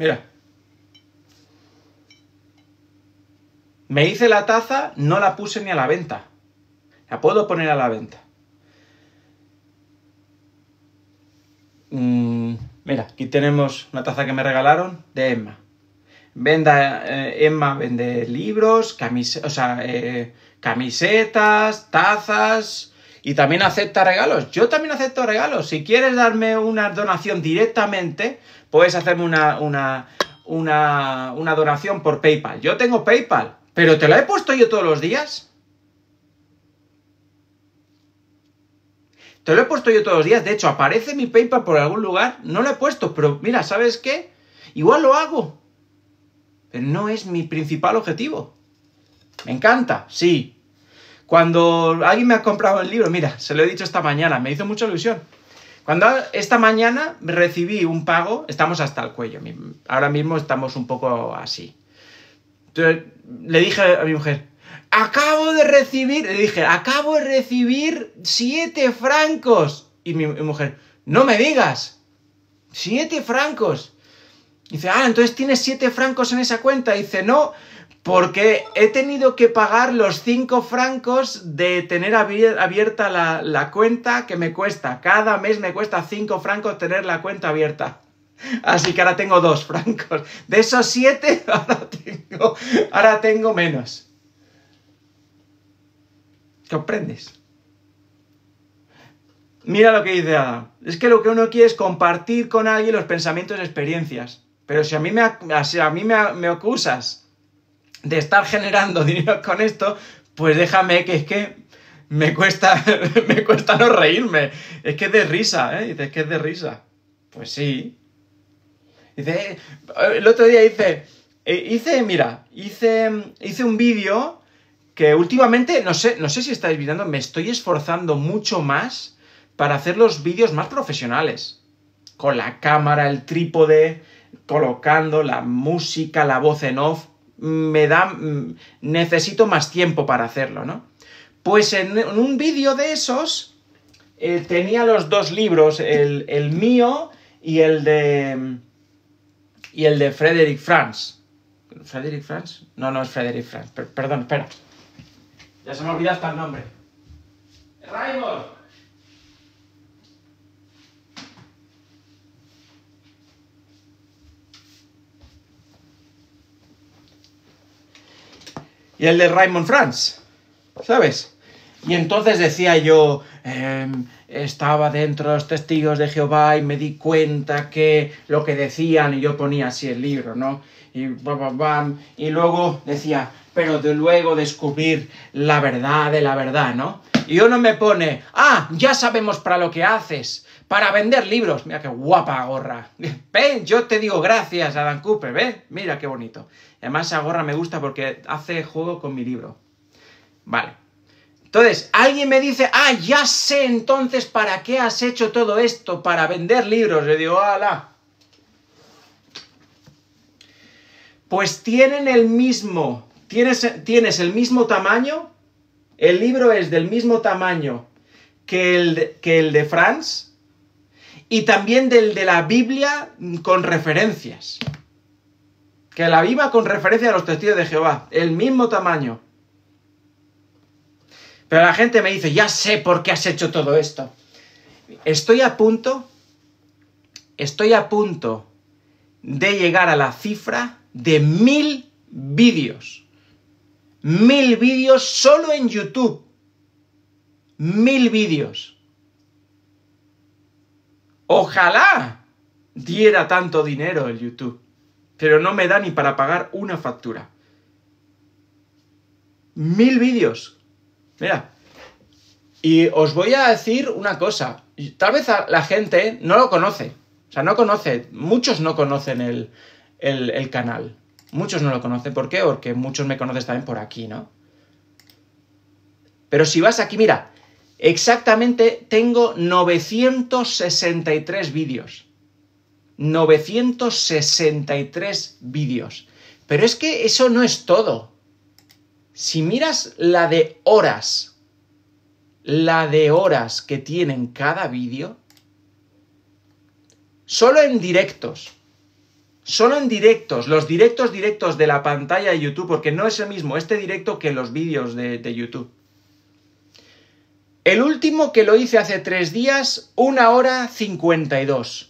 Mira. Me hice la taza, no la puse ni a la venta. La puedo poner a la venta. Mm, mira, aquí tenemos una taza que me regalaron de Emma. Venda, eh, Emma vende libros, eh, camisetas, tazas, y también acepta regalos. Yo también acepto regalos. Si quieres darme una donación directamente, puedes hacerme una, una, donación por PayPal. Yo tengo PayPal, pero te lo he puesto yo todos los días. Te lo he puesto yo todos los días. De hecho, aparece mi PayPal por algún lugar. No lo he puesto, pero mira, ¿sabes qué? Igual lo hago. Pero no es mi principal objetivo. Me encanta, sí. Cuando alguien me ha comprado el libro, mira, se lo he dicho esta mañana, me hizo mucha ilusión. Cuando esta mañana recibí un pago, estamos hasta el cuello, ahora mismo estamos un poco así. Entonces, le dije a mi mujer, acabo de recibir, le dije, acabo de recibir siete francos. Y mi, mujer, no me digas, siete francos. dice, ah, entonces tienes siete francos en esa cuenta. dice, no, porque he tenido que pagar los 5 francos de tener abierta la, cuenta que me cuesta. Cada mes me cuesta 5 francos tener la cuenta abierta. Así que ahora tengo 2 francos. De esos 7, ahora tengo, ahora tengo menos. ¿Comprendes? Mira lo que dice Adam. Es que lo que uno quiere es compartir con alguien los pensamientos y experiencias. Pero si a mí me, a mí me, me acusas de estar generando dinero con esto, pues déjame que es que me cuesta, me cuesta no reírme. Es que es de risa, ¿eh? Dice, es que es de risa. Pues sí. Dice, eh, el otro día hice, eh, hice, mira, hice, hice un vídeo que últimamente, no sé, no sé si estáis mirando, me estoy esforzando mucho más para hacer los vídeos más profesionales. Con la cámara, el trípode, colocando la música, la voz en off me da, mm, necesito más tiempo para hacerlo, ¿no? Pues en, un vídeo de esos eh, tenía los dos libros, el, mío y el de. y el de Frederick Franz. ¿Frederick Franz? No, no es Frederick Franz. perdón, espera. Ya se me olvida hasta el nombre. Raimond y el de Raymond Franz, ¿sabes? Y entonces decía yo, em, estaba dentro de los testigos de Jehová y me di cuenta que lo que decían, y yo ponía así el libro, ¿no? Y, y luego decía, pero de luego descubrir la verdad de la verdad, ¿no? Y uno me pone, ah, ya sabemos para lo que haces, para vender libros. Mira qué guapa gorra. Ven, yo te digo gracias, Adam Cooper, Ve, mira qué bonito. Además, esa gorra me gusta porque hace juego con mi libro. Vale. Entonces, alguien me dice, ah, ya sé entonces para qué has hecho todo esto, para vender libros. Le digo, ala. Pues tienen el mismo, tienes, tienes el mismo tamaño, el libro es del mismo tamaño que el, que el de Franz, y también del de la Biblia con referencias. Que la viva con referencia a los testigos de Jehová, el mismo tamaño. Pero la gente me dice, ya sé por qué has hecho todo esto. Estoy a punto, estoy a punto de llegar a la cifra de mil vídeos. Mil vídeos solo en YouTube. Mil vídeos. Ojalá diera tanto dinero el YouTube, pero no me da ni para pagar una factura. Mil vídeos. Mira. Y os voy a decir una cosa. Tal vez la gente no lo conoce. O sea, no conoce. Muchos no conocen el, canal. Muchos no lo conocen. ¿Por qué? Porque muchos me conocen también por aquí, ¿no? Pero si vas aquí, mira, Exactamente tengo 963 vídeos. 963 vídeos. Pero es que eso no es todo. Si miras la de horas, la de horas que tienen cada vídeo, solo en directos, solo en directos, los directos directos de la pantalla de YouTube, porque no es el mismo este directo que los vídeos de, de YouTube. El último que lo hice hace tres días, una hora cincuenta y dos.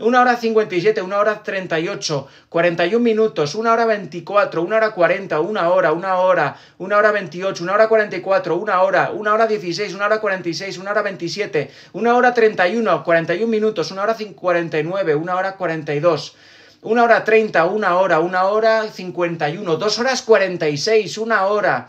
una hora 57, una hora ocho y 41 minutos, una hora 24, una hora 40, una hora, una hora, una hora 28, una hora 44, una hora, una hora 16, una hora 46, una hora veintisiete una hora 31, 41 minutos, una hora nueve una hora y dos una hora treinta una hora, una hora cincuenta y uno dos horas seis, una hora,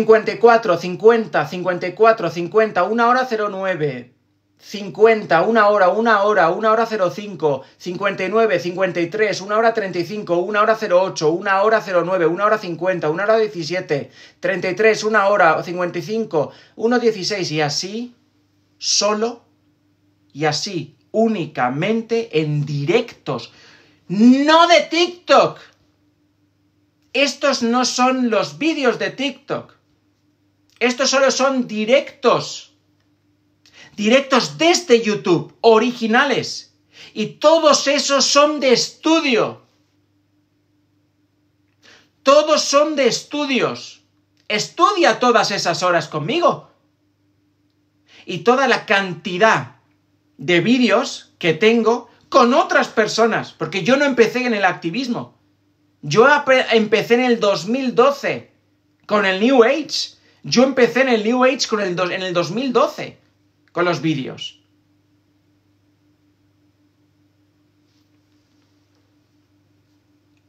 54, 50, 54, 50, 1 hora 09. 50, 1 hora, 1 hora, 1 hora 05, 59, 53, 1 hora 35, 1 hora 08, 1 hora 09, 1 hora 50, 1 hora 17, 33, 1 hora 55, 1 16 y así, solo y así, únicamente en directos, no de TikTok. Estos no son los vídeos de TikTok. Estos solo son directos. Directos desde YouTube, originales. Y todos esos son de estudio. Todos son de estudios. Estudia todas esas horas conmigo. Y toda la cantidad de vídeos que tengo con otras personas, porque yo no empecé en el activismo. Yo empecé en el 2012 con el New Age yo empecé en el New Age con el en el 2012 con los vídeos.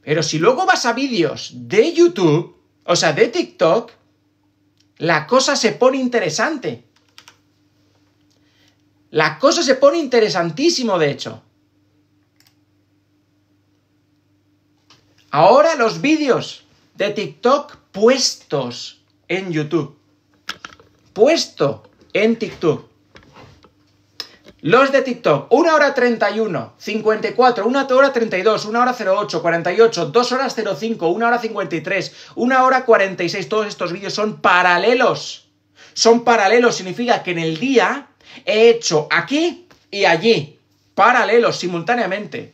Pero si luego vas a vídeos de YouTube, o sea, de TikTok, la cosa se pone interesante. La cosa se pone interesantísimo, de hecho. Ahora los vídeos de TikTok puestos en YouTube, puesto en TikTok. Los de TikTok, 1 hora 31, 54, 1 hora 32, 1 hora 08, 48, 2 horas 05, 1 hora 53, 1 hora 46. Todos estos vídeos son paralelos. Son paralelos, significa que en el día he hecho aquí y allí, paralelos, simultáneamente.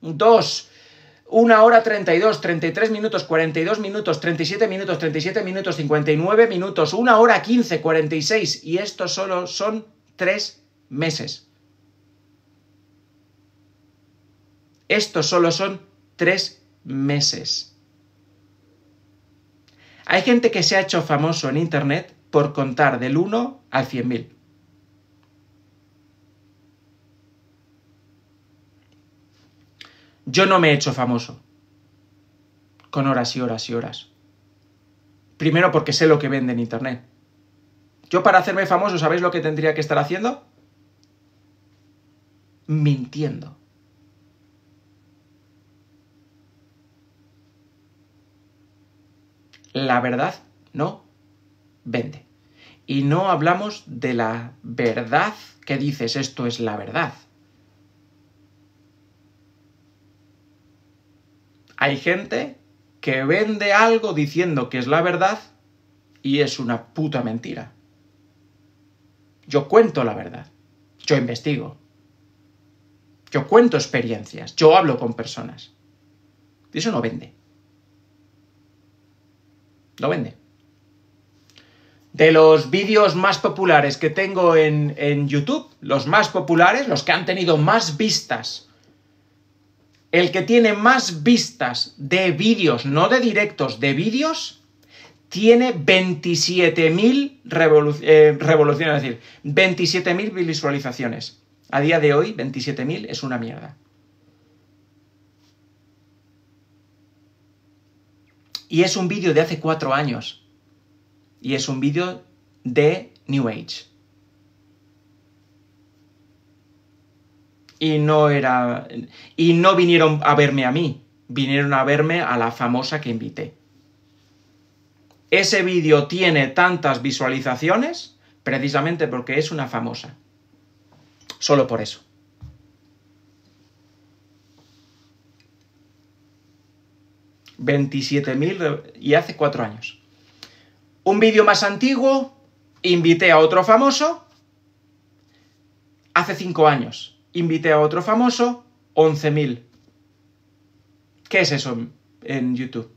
2, 1 hora 32, 33 minutos, 42 minutos, 37 minutos, 37 minutos, 59 minutos, 1 hora 15, 46 y esto solo son 3 meses. Estos solo son 3 meses. Hay gente que se ha hecho famoso en Internet por contar del 1 al 100.000. Yo no me he hecho famoso con horas y horas y horas. Primero porque sé lo que vende en Internet. Yo para hacerme famoso, ¿sabéis lo que tendría que estar haciendo? Mintiendo. La verdad no vende. Y no hablamos de la verdad que dices esto es la verdad. Hay gente que vende algo diciendo que es la verdad y es una puta mentira. Yo cuento la verdad. Yo investigo. Yo cuento experiencias. Yo hablo con personas. eso no vende. No vende. De los vídeos más populares que tengo en, en YouTube, los más populares, los que han tenido más vistas el que tiene más vistas de vídeos, no de directos, de vídeos, tiene 27.000 eh, revoluciones, es decir, 27.000 visualizaciones. A día de hoy, 27.000 es una mierda. Y es un vídeo de hace cuatro años. Y es un vídeo de New Age. y no era y no vinieron a verme a mí, vinieron a verme a la famosa que invité. Ese vídeo tiene tantas visualizaciones precisamente porque es una famosa. Solo por eso. $27.000 y hace cuatro años. Un vídeo más antiguo, invité a otro famoso hace cinco años invité a otro famoso, 11.000. ¿Qué es eso en YouTube?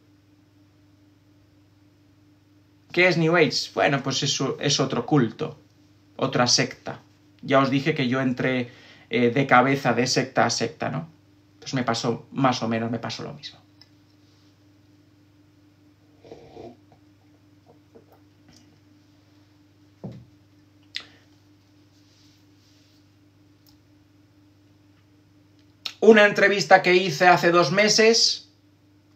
¿Qué es New Age? Bueno, pues eso es otro culto, otra secta. Ya os dije que yo entré eh, de cabeza de secta a secta, ¿no? Pues me pasó más o menos, me pasó lo mismo. Una entrevista que hice hace dos meses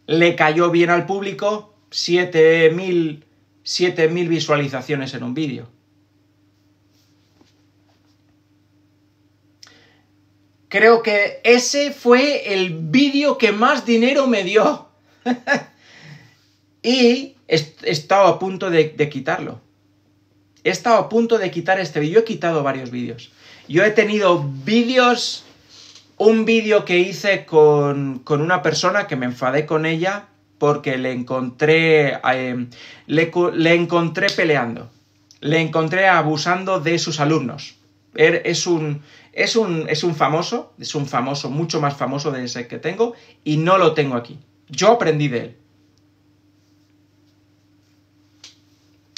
le cayó bien al público, 7000 visualizaciones en un vídeo. Creo que ese fue el vídeo que más dinero me dio. y he estado a punto de, de, quitarlo. He estado a punto de quitar este vídeo. Yo he quitado varios vídeos. Yo he tenido vídeos un vídeo que hice con, una persona que me enfadé con ella porque le encontré, em, le, encontré peleando, le encontré abusando de sus alumnos. Er, es, un, es, un, es un famoso, es un famoso, mucho más famoso de ese que tengo y no lo tengo aquí. Yo aprendí de él.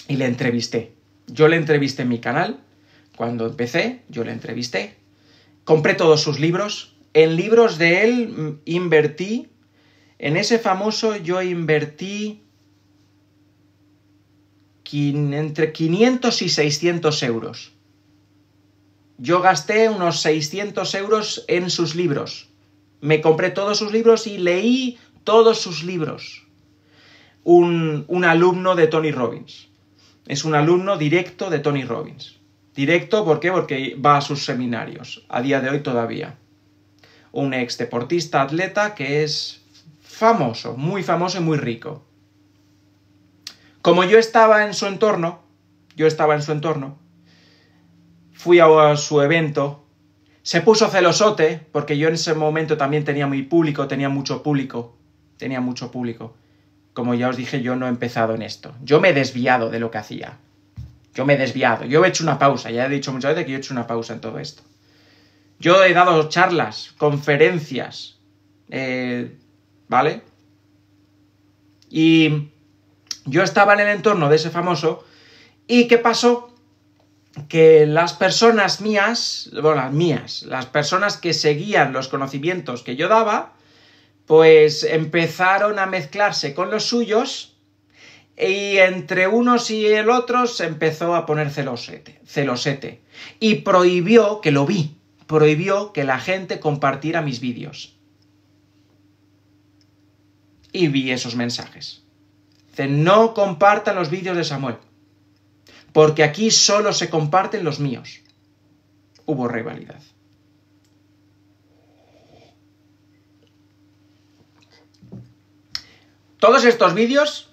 Y le entrevisté. Yo le entrevisté en mi canal. Cuando empecé, yo le entrevisté Compré todos sus libros. En libros de él mm, invertí, en ese famoso yo invertí entre 500 y 600 euros. Yo gasté unos 600 euros en sus libros. Me compré todos sus libros y leí todos sus libros. Un, un alumno de Tony Robbins. Es un alumno directo de Tony Robbins. Directo, ¿por qué? Porque va a sus seminarios, a día de hoy todavía. Un ex deportista, atleta, que es famoso, muy famoso y muy rico. Como yo estaba en su entorno, yo estaba en su entorno, fui a su evento, se puso celosote, porque yo en ese momento también tenía mi público, tenía mucho público, tenía mucho público. Como ya os dije, yo no he empezado en esto. Yo me he desviado de lo que hacía. Yo me he desviado, yo he hecho una pausa, ya he dicho muchas veces que yo he hecho una pausa en todo esto. Yo he dado charlas, conferencias, eh, ¿vale? Y yo estaba en el entorno de ese famoso y ¿qué pasó? Que las personas mías, bueno, las mías, las personas que seguían los conocimientos que yo daba, pues empezaron a mezclarse con los suyos y entre unos y el otro se empezó a poner celosete, y prohibió que lo vi, prohibió que la gente compartiera mis vídeos. Y vi esos mensajes. Dice, no compartan los vídeos de Samuel, porque aquí solo se comparten los míos. Hubo rivalidad. Todos estos vídeos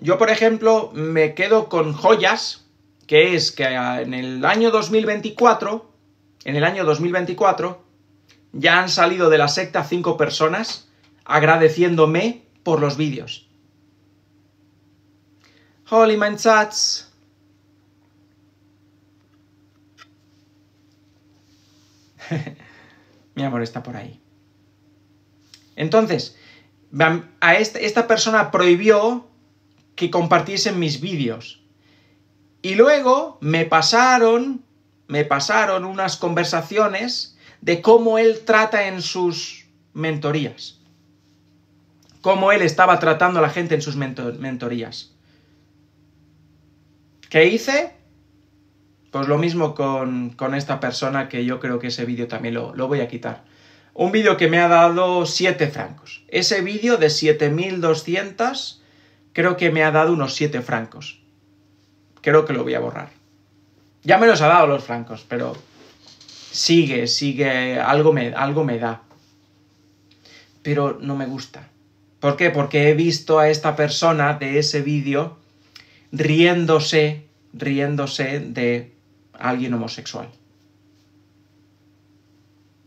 yo, por ejemplo, me quedo con joyas, que es que en el año 2024, en el año 2024, ya han salido de la secta cinco personas agradeciéndome por los vídeos. Holy man Mi amor está por ahí. Entonces, a este, esta persona prohibió que compartiesen mis vídeos. Y luego me pasaron, me pasaron unas conversaciones de cómo él trata en sus mentorías. Cómo él estaba tratando a la gente en sus mentorías. ¿Qué hice? Pues lo mismo con, con esta persona que yo creo que ese vídeo también lo, lo voy a quitar un vídeo que me ha dado 7 francos. Ese vídeo de 7200 creo que me ha dado unos 7 francos. Creo que lo voy a borrar. Ya me los ha dado los francos, pero sigue, sigue, algo me, algo me da. Pero no me gusta. ¿Por qué? Porque he visto a esta persona de ese vídeo riéndose, riéndose de alguien homosexual.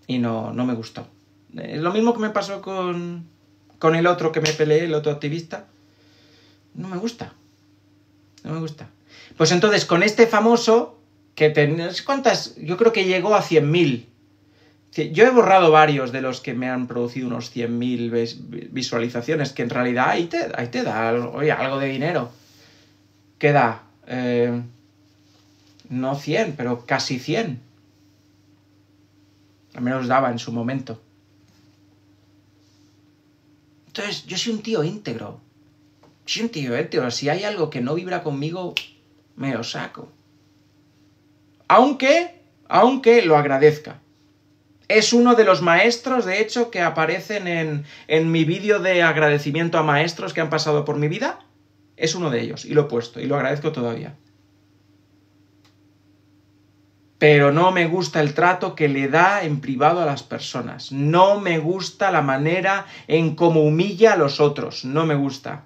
Y no, no me gustó. Es lo mismo que me pasó con, con el otro que me peleé, el otro activista. No me gusta. No me gusta. Pues entonces, con este famoso, que cuántas, yo creo que llegó a 100.000. Yo he borrado varios de los que me han producido unos 100.000 visualizaciones, que en realidad ahí te, da algo de dinero. ¿Qué da? Eh, no 100, pero casi 100. Al menos daba en su momento. Entonces, yo soy un tío íntegro. Eh, si hay algo que no vibra conmigo, me lo saco. Aunque, aunque lo agradezca. Es uno de los maestros, de hecho, que aparecen en, en mi vídeo de agradecimiento a maestros que han pasado por mi vida. Es uno de ellos, y lo he puesto, y lo agradezco todavía. Pero no me gusta el trato que le da en privado a las personas. No me gusta la manera en cómo humilla a los otros. No me gusta.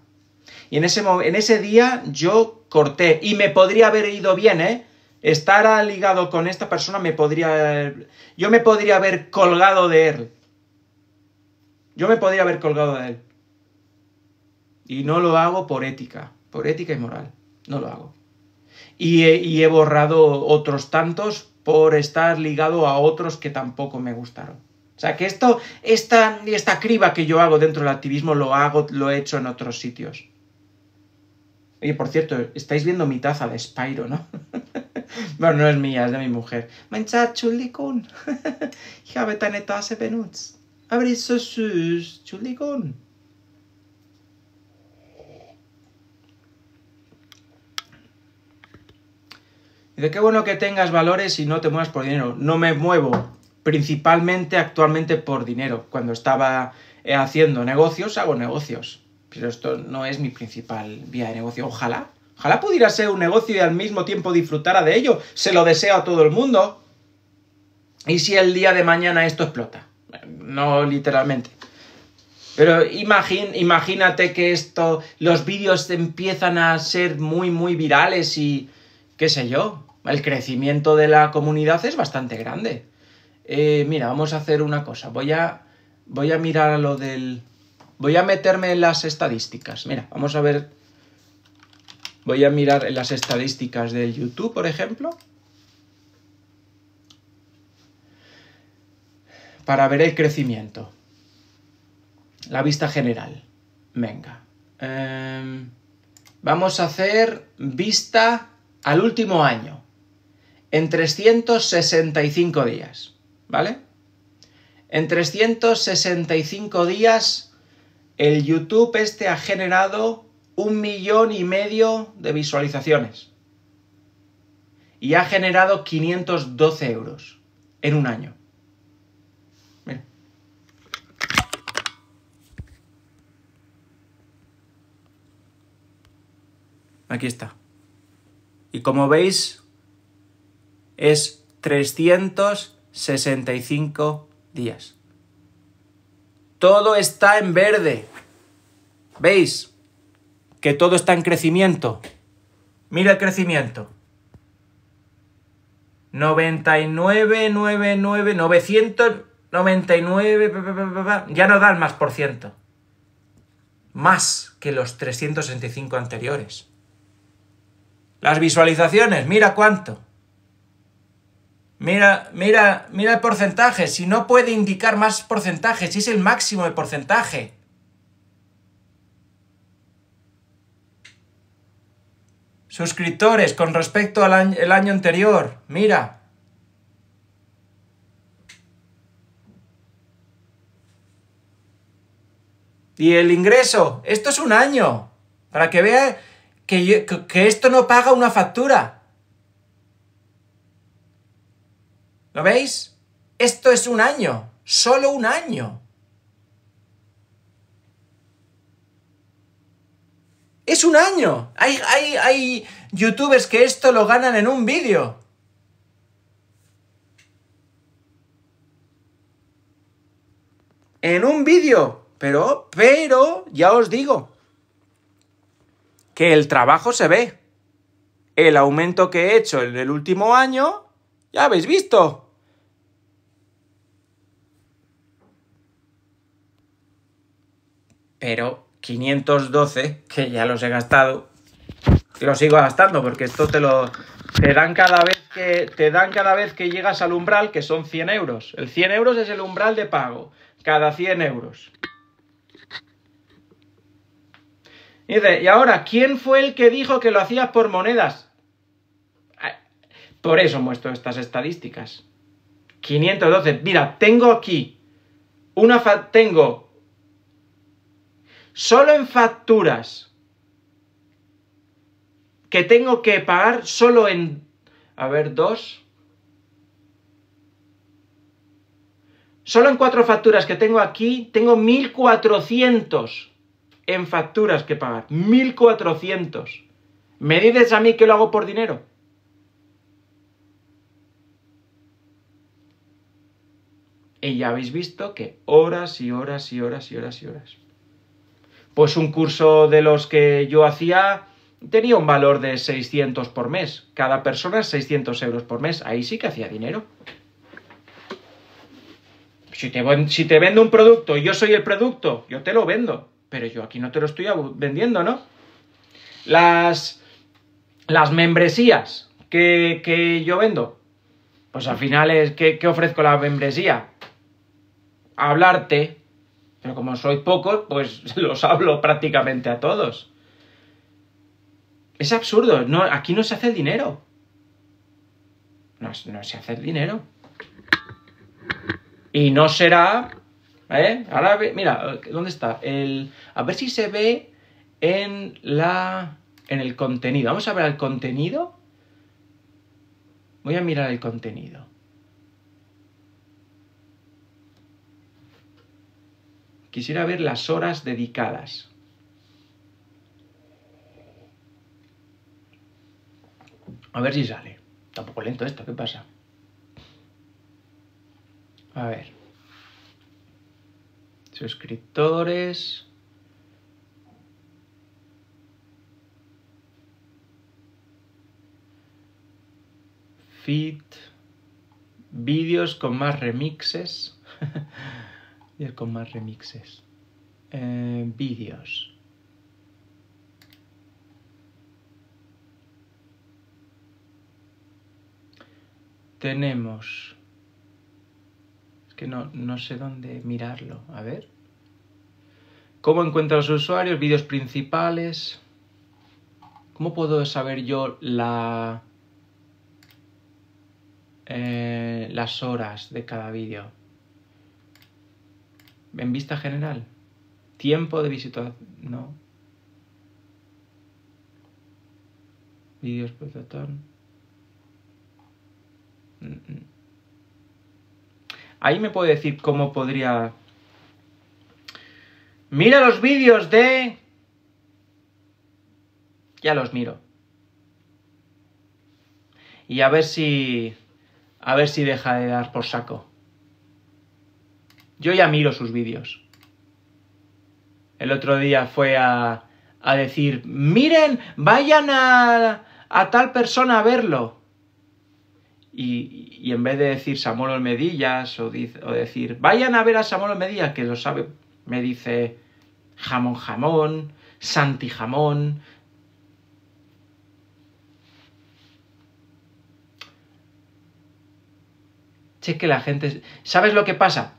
Y en ese, en ese día yo corté y me podría haber ido bien, ¿eh? Estar ligado con esta persona me podría... Yo me podría haber colgado de él. Yo me podría haber colgado de él. Y no lo hago por ética, por ética y moral. No lo hago. Y he, borrado otros tantos por estar ligado a otros que tampoco me gustaron. O sea que esto, esta, esta criba que yo hago dentro del activismo, lo hago, lo he hecho en otros sitios. Oye, por cierto, estáis viendo mi taza de Spyro, ¿no? bueno, no es mía, es de mi mujer. Mancha chulicón. Habe deine Tasse chulicón. Dice, qué bueno que tengas valores y no te muevas por dinero. No me muevo principalmente actualmente por dinero. Cuando estaba eh, haciendo negocios, hago negocios pero esto no es mi principal vía de negocio. Ojalá, ojalá pudiera ser un negocio y al mismo tiempo disfrutara de ello. Se lo deseo a todo el mundo. ¿Y si el día de mañana esto explota? No literalmente. Pero imagínate que esto, los vídeos empiezan a ser muy, muy virales y, qué sé yo, el crecimiento de la comunidad es bastante grande. Eh, mira, vamos a hacer una cosa. Voy a, voy a mirar a lo del Voy a meterme en las estadísticas. Mira, vamos a ver. Voy a mirar en las estadísticas del YouTube, por ejemplo. Para ver el crecimiento. La vista general. Venga. Em, vamos a hacer vista al último año. En 365 días. ¿Vale? En 365 días el YouTube este ha generado un millón y medio de visualizaciones. Y ha generado 512 euros en un año. Aquí está. Y como veis, es 365 días. Todo está en verde. ¿Veis? Que todo está en crecimiento. Mira el crecimiento. 99, 99, 999, ya no dan más por ciento. Más que los 365 anteriores. Las visualizaciones, mira cuánto. Mira, mira, mira el porcentaje. Si no puede indicar más porcentaje, si es el máximo de porcentaje. Suscriptores con respecto al año, el año anterior. Mira. Y el ingreso. Esto es un año. Para que vea que, que esto no paga una factura. ¿Lo veis? Esto es un año, solo un año. Es un año. Hay, hay, hay youtubers que esto lo ganan en un vídeo. En un vídeo. Pero, pero, ya os digo, que el trabajo se ve. El aumento que he hecho en el último año, ya habéis visto, pero 512, que ya los he gastado, los sigo gastando, porque esto te lo te dan cada vez que te dan cada vez que llegas al umbral, que son 100 euros. El 100 euros es el umbral de pago, cada 100 euros. Y dice, y ahora, ¿quién fue el que dijo que lo hacías por monedas? Por eso muestro estas estadísticas. 512. Mira, tengo aquí una tengo solo en facturas que tengo que pagar solo en, a ver, dos. Solo en cuatro facturas que tengo aquí, tengo 1.400 en facturas que pagar. 1.400. ¿Me dices a mí que lo hago por dinero? Y ya habéis visto que horas y horas y horas y horas y horas pues un curso de los que yo hacía tenía un valor de 600 por mes. Cada persona 600 euros por mes. Ahí sí que hacía dinero. Si te, vendo un producto y yo soy el producto, yo te lo vendo. Pero yo aquí no te lo estoy vendiendo, ¿no? Las, las membresías que, que yo vendo. Pues al final, es, ¿qué ofrezco la membresía? Hablarte, pero como soy pocos, pues los hablo prácticamente a todos. Es absurdo, aquí no se hace el dinero. No, se hace el dinero. Y no será... ¿eh? Ahora, mira, ¿dónde está? El, a ver si se ve en la... en el contenido. Vamos a ver el contenido. Voy a mirar el contenido. Quisiera ver las horas dedicadas. A ver si sale. Tampoco lento esto, ¿qué pasa? A ver. Suscriptores. Feed. Vídeos con más remixes. y el con más remixes. Eh, vídeos. Tenemos... Es que no, no sé dónde mirarlo. A ver. ¿Cómo encuentro los usuarios? Vídeos principales. ¿Cómo puedo saber yo la... Eh, las horas de cada vídeo? en vista general. Tiempo de visita, no. Vídeos protector. Ahí me puede decir cómo podría... Mira los vídeos de... Ya los miro. Y a ver si... A ver si deja de dar por saco. Yo ya miro sus vídeos. El otro día fue a, decir, miren, vayan a, tal persona a verlo. Y, en vez de decir Samuel Olmedillas, o, o decir, vayan a ver a Samuel Medillas, que lo sabe, me dice jamón jamón, Santi jamón, Che, que la gente. ¿Sabes lo que pasa?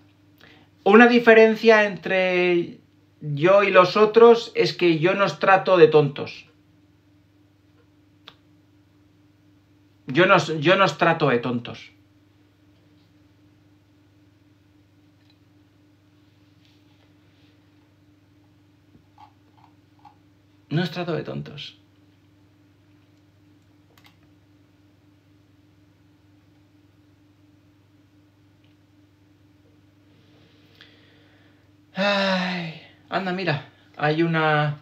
Una diferencia entre yo y los otros es que yo nos trato de tontos. Yo nos yo nos trato de tontos. No os trato de tontos. Ay, anda, mira, hay una...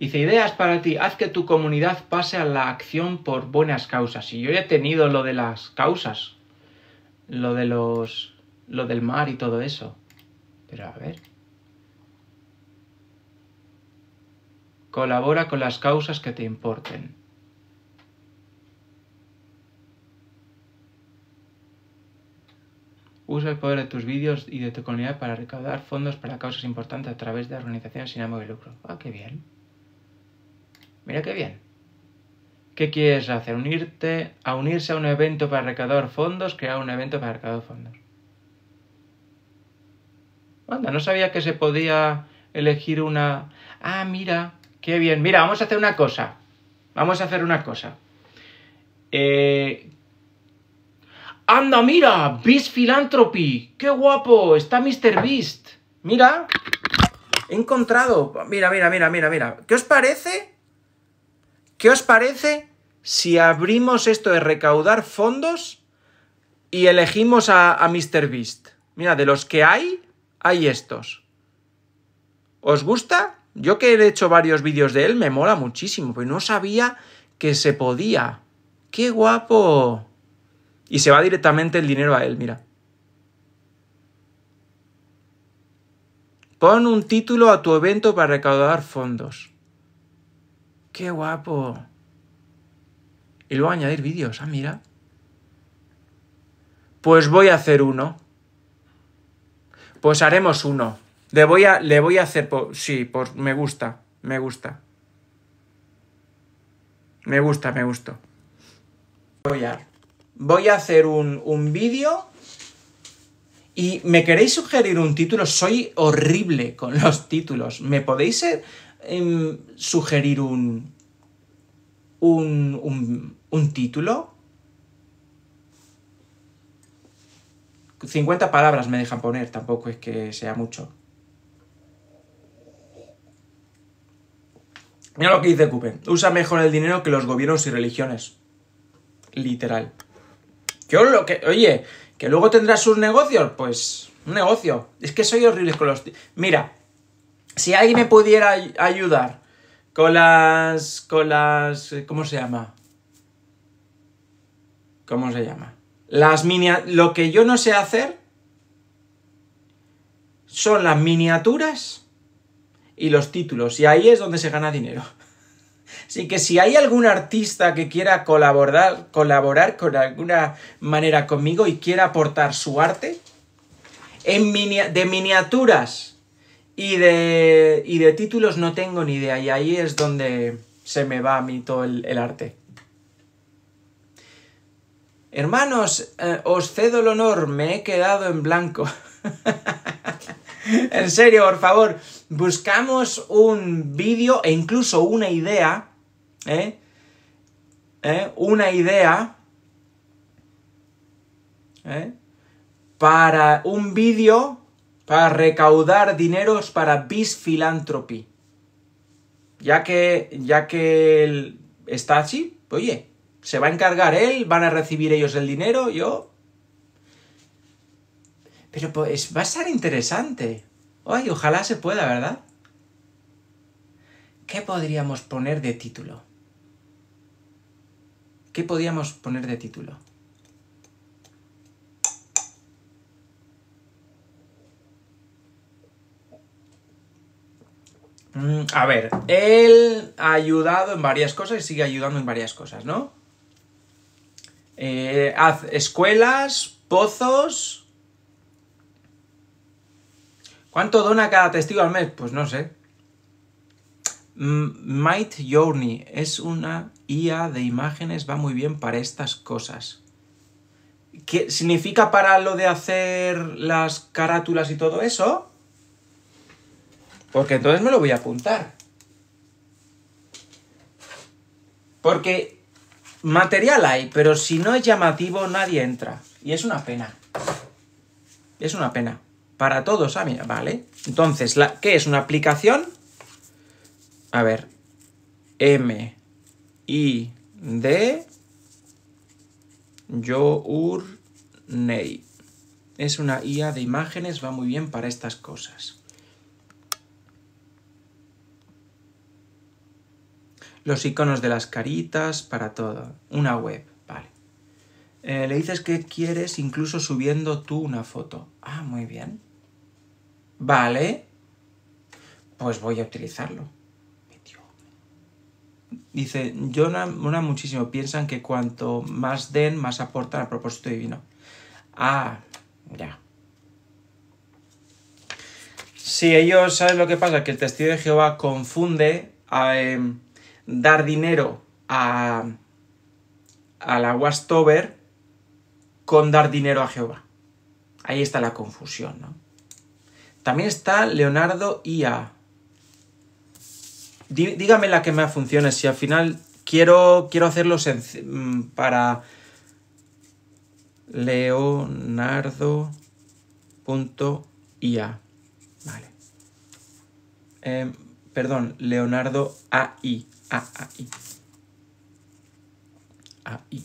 Dice, ideas para ti, haz que tu comunidad pase a la acción por buenas causas. Y yo ya he tenido lo de las causas, lo de los... lo del mar y todo eso. Pero a ver... Colabora con las causas que te importen. Usa el poder de tus vídeos y de tu comunidad para recaudar fondos para causas importantes a través de organizaciones sin ánimo de lucro. Ah, qué bien. Mira qué bien. ¿Qué quieres hacer? Unirte a unirse a un evento para recaudar fondos, crear un evento para recaudar fondos. Anda, no sabía que se podía elegir una. Ah, mira, qué bien. Mira, vamos a hacer una cosa. Vamos a hacer una cosa. Eh, ¡Anda, mira! ¡Beast Philanthropy! ¡Qué guapo! ¡Está Mr. Beast! Mira, he encontrado... Mira, mira, mira, mira, mira. ¿Qué os parece? ¿Qué os parece si abrimos esto de recaudar fondos y elegimos a, a Mr. Beast? Mira, de los que hay, hay estos. ¿Os gusta? Yo que he hecho varios vídeos de él, me mola muchísimo, pero pues no sabía que se podía. ¡Qué guapo! Y se va directamente el dinero a él, mira. Pon un título a tu evento para recaudar fondos. ¡Qué guapo! Y luego añadir vídeos. Ah, mira. Pues voy a hacer uno. Pues haremos uno. Le voy a, le voy a hacer... Sí, pues me gusta. Me gusta. Me gusta, me gusta. Voy a voy a hacer un, vídeo y me queréis sugerir un título. Soy horrible con los títulos. ¿Me podéis eh, em, sugerir un, un, un, título? 50 palabras me dejan poner, tampoco es que sea mucho. Mira lo que dice Cooper, Usa mejor el dinero que los gobiernos y religiones. Literal lo que. Oye, que luego tendrás sus negocios, pues. Un negocio. Es que soy horrible con los. Mira, si alguien me pudiera ayudar con las. con las. ¿Cómo se llama? ¿Cómo se llama? Las mini. Lo que yo no sé hacer son las miniaturas y los títulos. Y ahí es donde se gana dinero. Así que si hay algún artista que quiera colaborar, colaborar con alguna manera conmigo y quiera aportar su arte en de miniaturas y de, títulos no tengo ni idea y ahí es donde se me va a mí todo el, arte. Hermanos, eh, os cedo el honor, me he quedado en blanco. en serio, por favor, buscamos un vídeo e incluso una idea, ¿eh? ¿Eh? una idea ¿eh? para un vídeo para recaudar dineros para Bis Philanthropy. Ya que, ya que él está así, oye, se va a encargar él, van a recibir ellos el dinero, yo... Pero pues va a ser interesante. Ay, ojalá se pueda, ¿verdad? ¿Qué podríamos poner de título? ¿Qué podríamos poner de título? Mm, a ver, él ha ayudado en varias cosas y sigue ayudando en varias cosas, ¿no? Eh, haz escuelas, pozos, ¿Cuánto dona cada testigo al mes? Pues no sé. Mm, Might Journey es una IA de imágenes, va muy bien para estas cosas. ¿Qué significa para lo de hacer las carátulas y todo eso? Porque entonces me lo voy a apuntar. Porque material hay, pero si no es llamativo nadie entra. Y es una pena. Es una pena. Para todos, ah, vale. Entonces, ¿qué es una aplicación? A ver, M, I, D, ney. Es una IA de imágenes, va muy bien para estas cosas. Los iconos de las caritas, para todo. Una web, vale. Eh, le dices que quieres incluso subiendo tú una foto. Ah, muy bien. Vale, pues voy a utilizarlo. Dice, yo no, muchísimo, piensan que cuanto más den, más aportan al propósito divino. Ah, ya. Si ellos, ¿saben lo que pasa? Que el testigo de Jehová confunde a, eh, dar dinero a, a la Wastover con dar dinero a Jehová. Ahí está la confusión, ¿no? También está Leonardo IA. dígame la que me funcione. Si al final quiero, quiero hacerlo mm, para leonardo.ia. Vale. Em, perdón, Leonardo AI. AI. AI.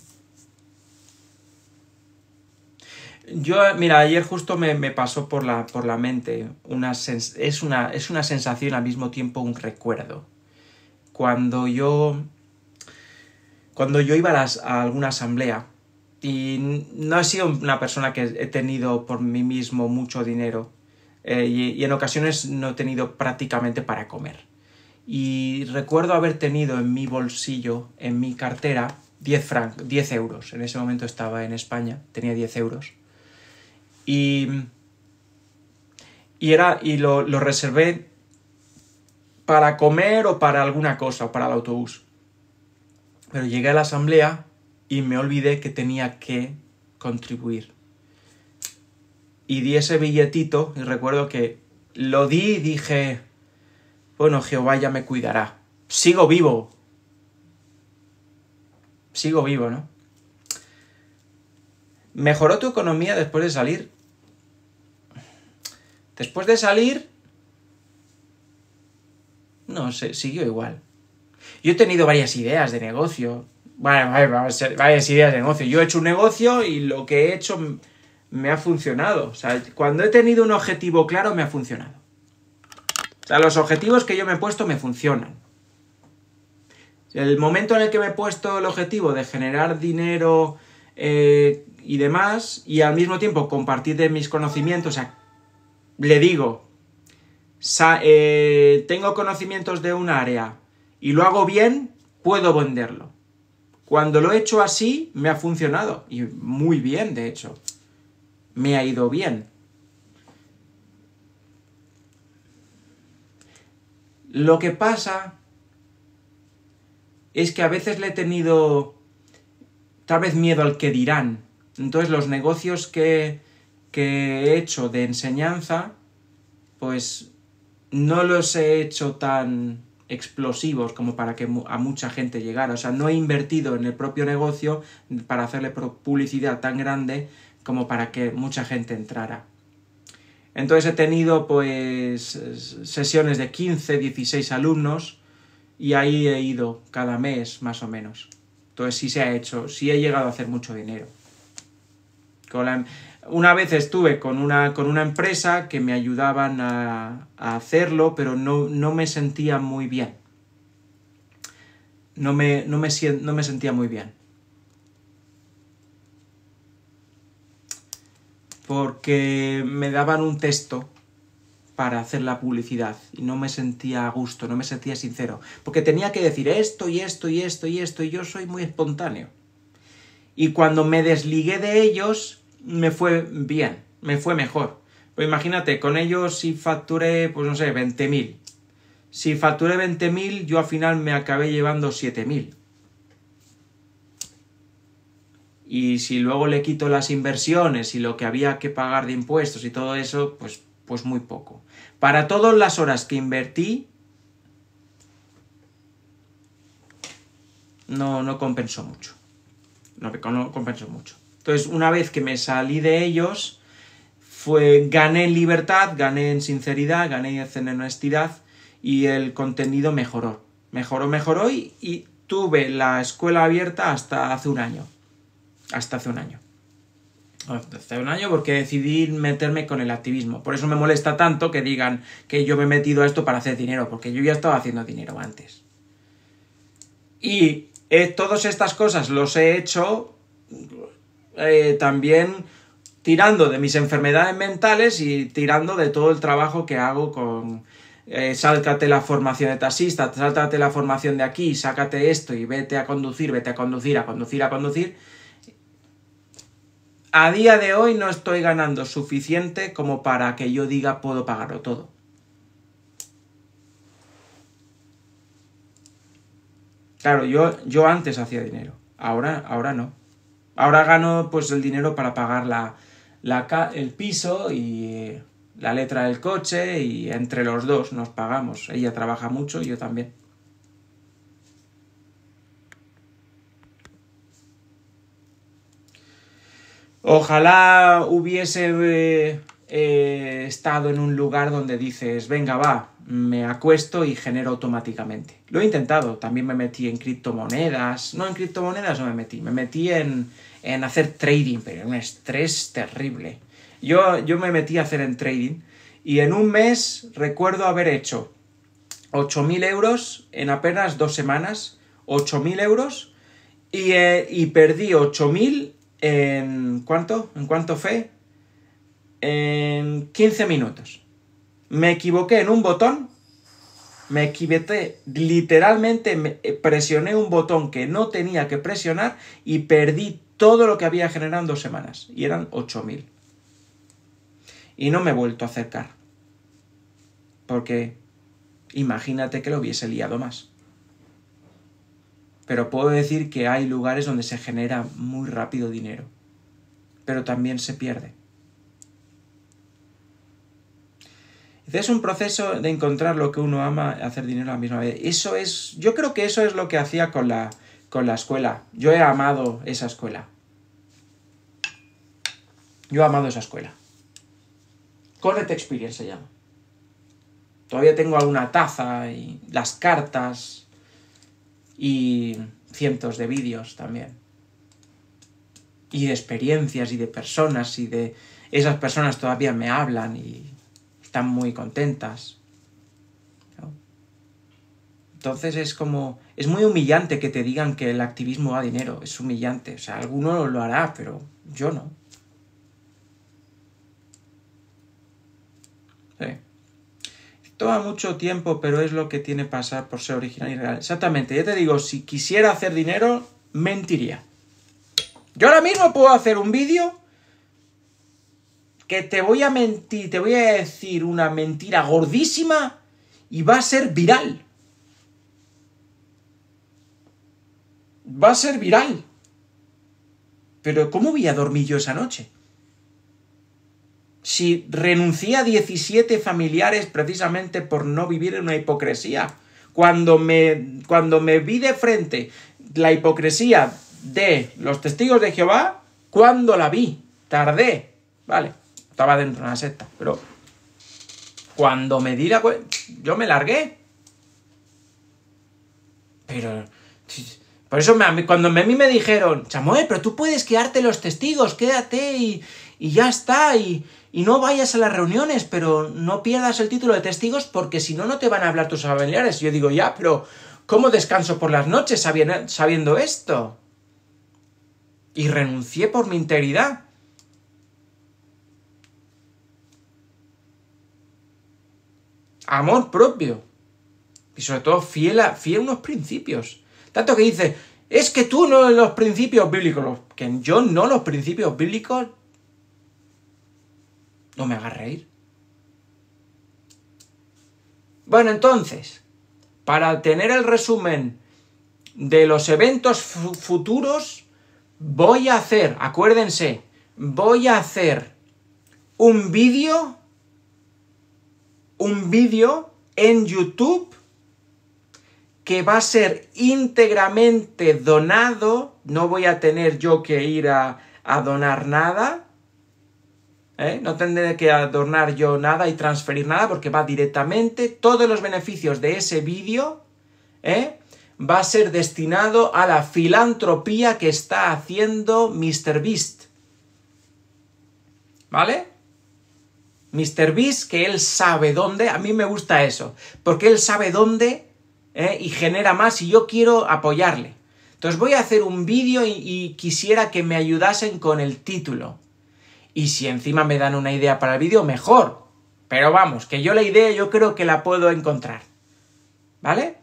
Yo, mira, ayer justo me, pasó por la, por la mente, una es, una, es una sensación al mismo tiempo un recuerdo. Cuando yo, cuando yo iba a, alguna asamblea, y no he sido una persona que he tenido por mí mismo mucho dinero, eh, y, en ocasiones no he tenido prácticamente para comer. Y recuerdo haber tenido en mi bolsillo, en mi cartera, 10, 10 euros. En ese momento estaba en España, tenía 10 euros. Y, era, y lo, lo reservé para comer o para alguna cosa, o para el autobús. Pero llegué a la asamblea y me olvidé que tenía que contribuir. Y di ese billetito y recuerdo que lo di y dije, bueno, Jehová ya me cuidará. Sigo vivo. Sigo vivo, ¿no? ¿Mejoró tu economía después de salir? Después de salir, no sé, siguió igual. Yo he tenido varias ideas de negocio. Bueno, varias ideas de negocio. Yo he hecho un negocio y lo que he hecho me ha funcionado. O sea, cuando he tenido un objetivo claro, me ha funcionado. O sea, los objetivos que yo me he puesto me funcionan. El momento en el que me he puesto el objetivo de generar dinero eh, y demás, y al mismo tiempo compartir de mis conocimientos, o le digo, eh, tengo conocimientos de un área y lo hago bien, puedo venderlo. Cuando lo he hecho así, me ha funcionado. Y muy bien, de hecho. Me ha ido bien. Lo que pasa es que a veces le he tenido tal vez miedo al que dirán. Entonces los negocios que, que he hecho de enseñanza, pues no los he hecho tan explosivos como para que a mucha gente llegara. O sea, no he invertido en el propio negocio para hacerle publicidad tan grande como para que mucha gente entrara. Entonces he tenido pues sesiones de 15, 16 alumnos y ahí he ido cada mes más o menos. Entonces sí se ha hecho, sí he llegado a hacer mucho dinero. Con em-, una vez estuve con una, con una empresa que me ayudaban a, hacerlo, pero no, me sentía muy bien. No me, no, me, no me sentía muy bien. Porque me daban un texto para hacer la publicidad y no me sentía a gusto, no me sentía sincero, porque tenía que decir esto y esto y esto y esto y yo soy muy espontáneo. Y cuando me desligué de ellos, me fue bien, me fue mejor. Pues imagínate, con ellos si facturé, pues no sé, 20.000. Si facturé 20.000, yo al final me acabé llevando 7.000. Y si luego le quito las inversiones y lo que había que pagar de impuestos y todo eso, pues, pues muy poco. Para todas las horas que invertí, no, no compensó mucho. No, no compensó mucho. Entonces, una vez que me salí de ellos, fue, gané en libertad, gané en sinceridad, gané en honestidad y el contenido mejoró. Mejoró, mejoró y, tuve la escuela abierta hasta hace un año. Hasta hace un año. Hace un año porque decidí meterme con el activismo. Por eso me molesta tanto que digan que yo me he metido a esto para hacer dinero, porque yo ya estaba haciendo dinero antes. Y eh, todas estas cosas los he hecho eh, también tirando de mis enfermedades mentales y tirando de todo el trabajo que hago con eh, sálcate la formación de taxista, sálcate la formación de aquí, sácate esto y vete a conducir, vete a conducir, a conducir, a conducir. A día de hoy no estoy ganando suficiente como para que yo diga puedo pagarlo todo. Claro, yo, yo antes hacía dinero, ahora, ahora no. Ahora gano pues el dinero para pagar la, la el piso y la letra del coche y entre los dos nos pagamos. Ella trabaja mucho y yo también. Ojalá hubiese eh, eh, estado en un lugar donde dices, venga, va, me acuesto y genero automáticamente. Lo he intentado, también me metí en criptomonedas. No, en criptomonedas no me metí, me metí en, en hacer trading, pero un estrés terrible. Yo, yo me metí a hacer en trading y en un mes recuerdo haber hecho 8.000 euros en apenas dos semanas, 8.000 euros y, eh, perdí 8.000 en cuánto, en cuánto fue, en 15 minutos. Me equivoqué en un botón, me equivoqué, literalmente presioné un botón que no tenía que presionar y perdí todo lo que había generado en dos semanas, y eran 8.000. Y no me he vuelto a acercar, porque imagínate que lo hubiese liado más. Pero puedo decir que hay lugares donde se genera muy rápido dinero, pero también se pierde. Es un proceso de encontrar lo que uno ama, hacer dinero a la misma vez. Eso es, yo creo que eso es lo que hacía con la, con la escuela. Yo he amado esa escuela. Yo he amado esa escuela. Con Experience se llama. Todavía tengo alguna taza y las cartas y cientos de vídeos también. Y de experiencias y de personas y de... Esas personas todavía me hablan y están muy contentas. Entonces es como es muy humillante que te digan que el activismo da dinero, es humillante. O sea, alguno lo hará, pero yo no. Toma mucho tiempo, pero es lo que tiene pasar por ser original y real. Exactamente, Yo te digo, si quisiera hacer dinero, mentiría. Yo ahora mismo puedo hacer un vídeo que te voy a mentir, te voy a decir una mentira gordísima y va a ser viral. va a ser viral. Pero ¿cómo voy a dormir yo esa noche? Si renuncié a 17 familiares precisamente por no vivir en una hipocresía, cuando me, cuando me vi de frente la hipocresía de los testigos de Jehová, cuando la vi, tardé, vale, estaba dentro de una secta, pero cuando me di la cuenta, yo me largué. Pero por eso cuando a mí me dijeron, Chamuel, pero tú puedes quedarte los testigos, quédate y, y ya está, y, y, no vayas a las reuniones, pero no pierdas el título de testigos porque si no, no te van a hablar tus familiares. Yo digo, ya, pero ¿cómo descanso por las noches sabiendo, esto? Y renuncié por mi integridad. Amor propio. Y sobre todo fiel a, fiel a unos principios tanto que dice, es que tú no los principios bíblicos, que yo no los principios bíblicos, no me hagas reír. Bueno, entonces, para tener el resumen de los eventos futuros, voy a hacer, acuérdense, voy a hacer un vídeo, un vídeo en YouTube que va a ser íntegramente donado, no voy a tener yo que ir a, donar nada, ¿eh? no tendré que adornar yo nada y transferir nada porque va directamente, todos los beneficios de ese vídeo ¿eh? va a ser destinado a la filantropía que está haciendo Beast, ¿Vale? Beast, que él sabe dónde, a mí me gusta eso, porque él sabe dónde ¿eh? y genera más y yo quiero apoyarle. Entonces voy a hacer un vídeo y, quisiera que me ayudasen con el título. Y si encima me dan una idea para el vídeo, mejor. Pero vamos, que yo la idea yo creo que la puedo encontrar. ¿Vale?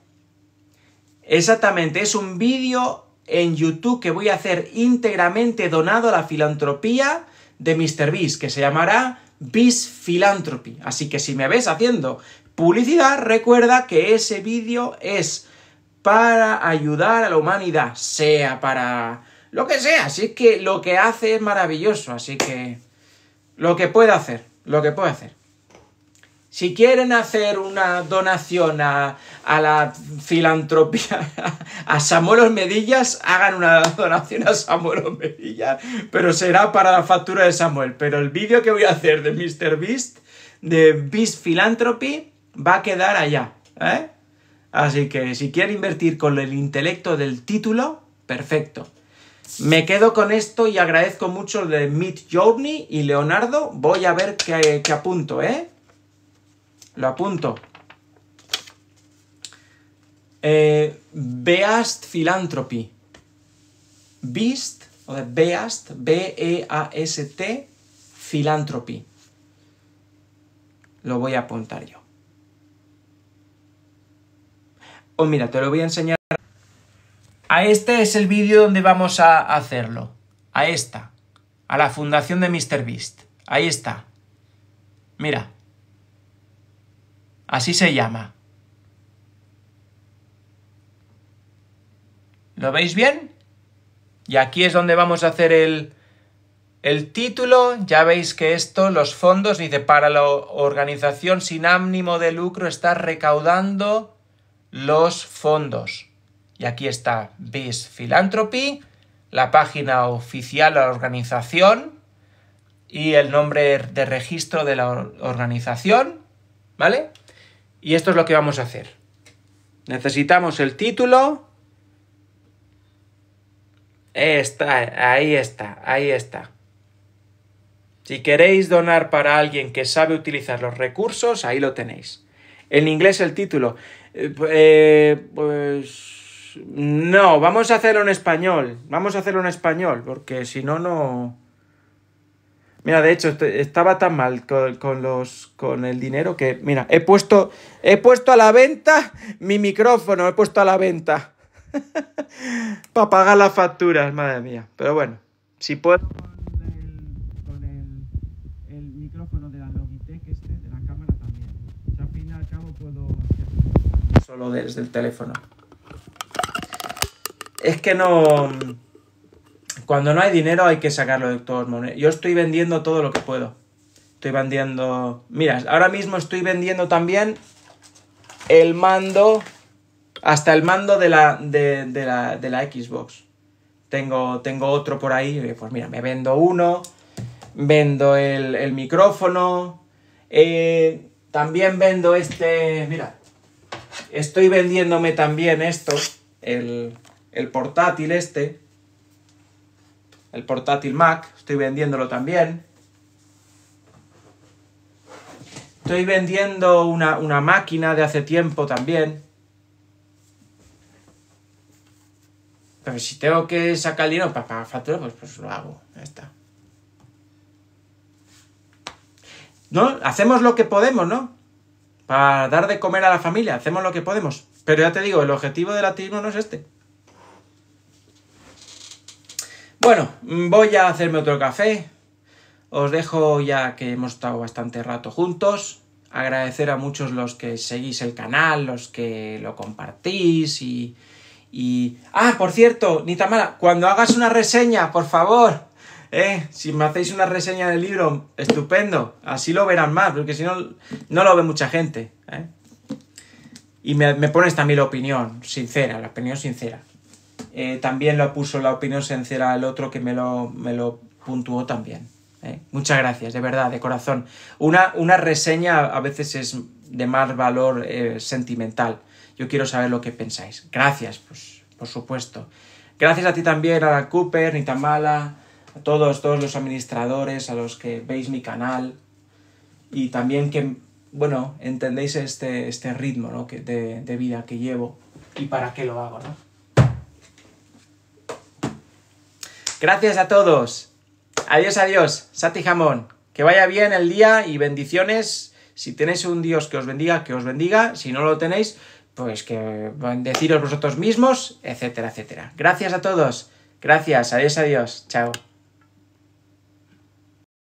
Exactamente, es un vídeo en YouTube que voy a hacer íntegramente donado a la filantropía de Beast. que se llamará Beast Philanthropy. Así que si me ves haciendo publicidad, recuerda que ese vídeo es para ayudar a la humanidad, sea para lo que sea. Así que lo que hace es maravilloso, así que lo que puede hacer, lo que puede hacer. Si quieren hacer una donación a, la filantropía, a Samuel Medillas, hagan una donación a Samuel Medillas, pero será para la factura de Samuel. Pero el vídeo que voy a hacer de Mr. Beast, de Beast Philanthropy, va a quedar allá. ¿eh? Así que si quiere invertir con el intelecto del título, perfecto. Me quedo con esto y agradezco mucho de Mitt Journey y Leonardo. Voy a ver qué, apunto, ¿eh? Lo apunto. Eh, Beast Philanthropy. Beast, o de Beast, B-E-A-S-T, Philanthropy. Lo voy a apuntar yo. O pues mira, te lo voy a enseñar. A este es el vídeo donde vamos a hacerlo. A esta. A la fundación de Beast. Ahí está. Mira. Así se llama. ¿Lo veis bien? Y aquí es donde vamos a hacer el, el título. Ya veis que esto, los fondos, dice, para la organización sin ánimo de lucro está recaudando los fondos. Y aquí está BIS Philanthropy, la página oficial de la organización y el nombre de registro de la organización, ¿vale? Y esto es lo que vamos a hacer. Necesitamos el título. Está, ahí está, ahí está. Si queréis donar para alguien que sabe utilizar los recursos, ahí lo tenéis. En inglés el título. Eh, eh, pues no, vamos a hacerlo en español. Vamos a hacerlo en español, porque si no, no. Mira, de hecho, este, estaba tan mal con, con, los, con el dinero que. Mira, he puesto. He puesto a la venta mi micrófono, he puesto a la venta. Para pagar las facturas, madre mía. Pero bueno, si puedo. solo desde el teléfono. Es que no... Cuando no hay dinero hay que sacarlo de todos modos. Yo estoy vendiendo todo lo que puedo. Estoy vendiendo... Mira, ahora mismo estoy vendiendo también el mando... Hasta el mando de la, de, la, de la Xbox. Tengo, tengo otro por ahí. Eh, pues mira, me vendo uno. Vendo el, el micrófono. Eh, también vendo este. Mira. Estoy vendiéndome también esto, el, portátil este, el portátil Mac, estoy vendiéndolo también. Estoy vendiendo una, máquina de hace tiempo también. Pero si tengo que sacar dinero para pagar factura, pues, pues, lo hago. Ya está. ¿No? Hacemos lo que podemos, ¿no? para dar de comer a la familia, hacemos lo que podemos. Pero ya te digo, el objetivo del activismo no es este. Bueno, voy a hacerme otro café. Os dejo ya que hemos estado bastante rato juntos. Agradecer a muchos los que seguís el canal, los que lo compartís y... y... Ah, por cierto, Nitamara, cuando hagas una reseña, por favor, eh, si me hacéis una reseña del libro, estupendo, así lo verán más, porque si no, no lo ve mucha gente. ¿eh? Y me, me, pones también la opinión sincera, la opinión sincera. Eh, también lo puso la opinión sincera el otro que me lo, me lo puntuó también. Muchas gracias, de verdad, de corazón. Una, una reseña a veces es de más valor sentimental. Yo quiero saber lo que pensáis. Gracias, pues, por supuesto. Gracias a ti también, a Cooper, Nitamala, a todos, todos los administradores, a los que veis mi canal y también que, bueno, entendéis este, este ritmo que, de, de vida que llevo y para qué lo hago, ¿no? Gracias a todos. Adiós, adiós. Sati Jamón. Que vaya bien el día y bendiciones. Si tenéis un Dios que os bendiga, que os bendiga. Si no lo tenéis, pues que bendeciros vosotros mismos, etcétera, etcétera. Gracias a todos. Gracias. Adiós, adiós. Chao.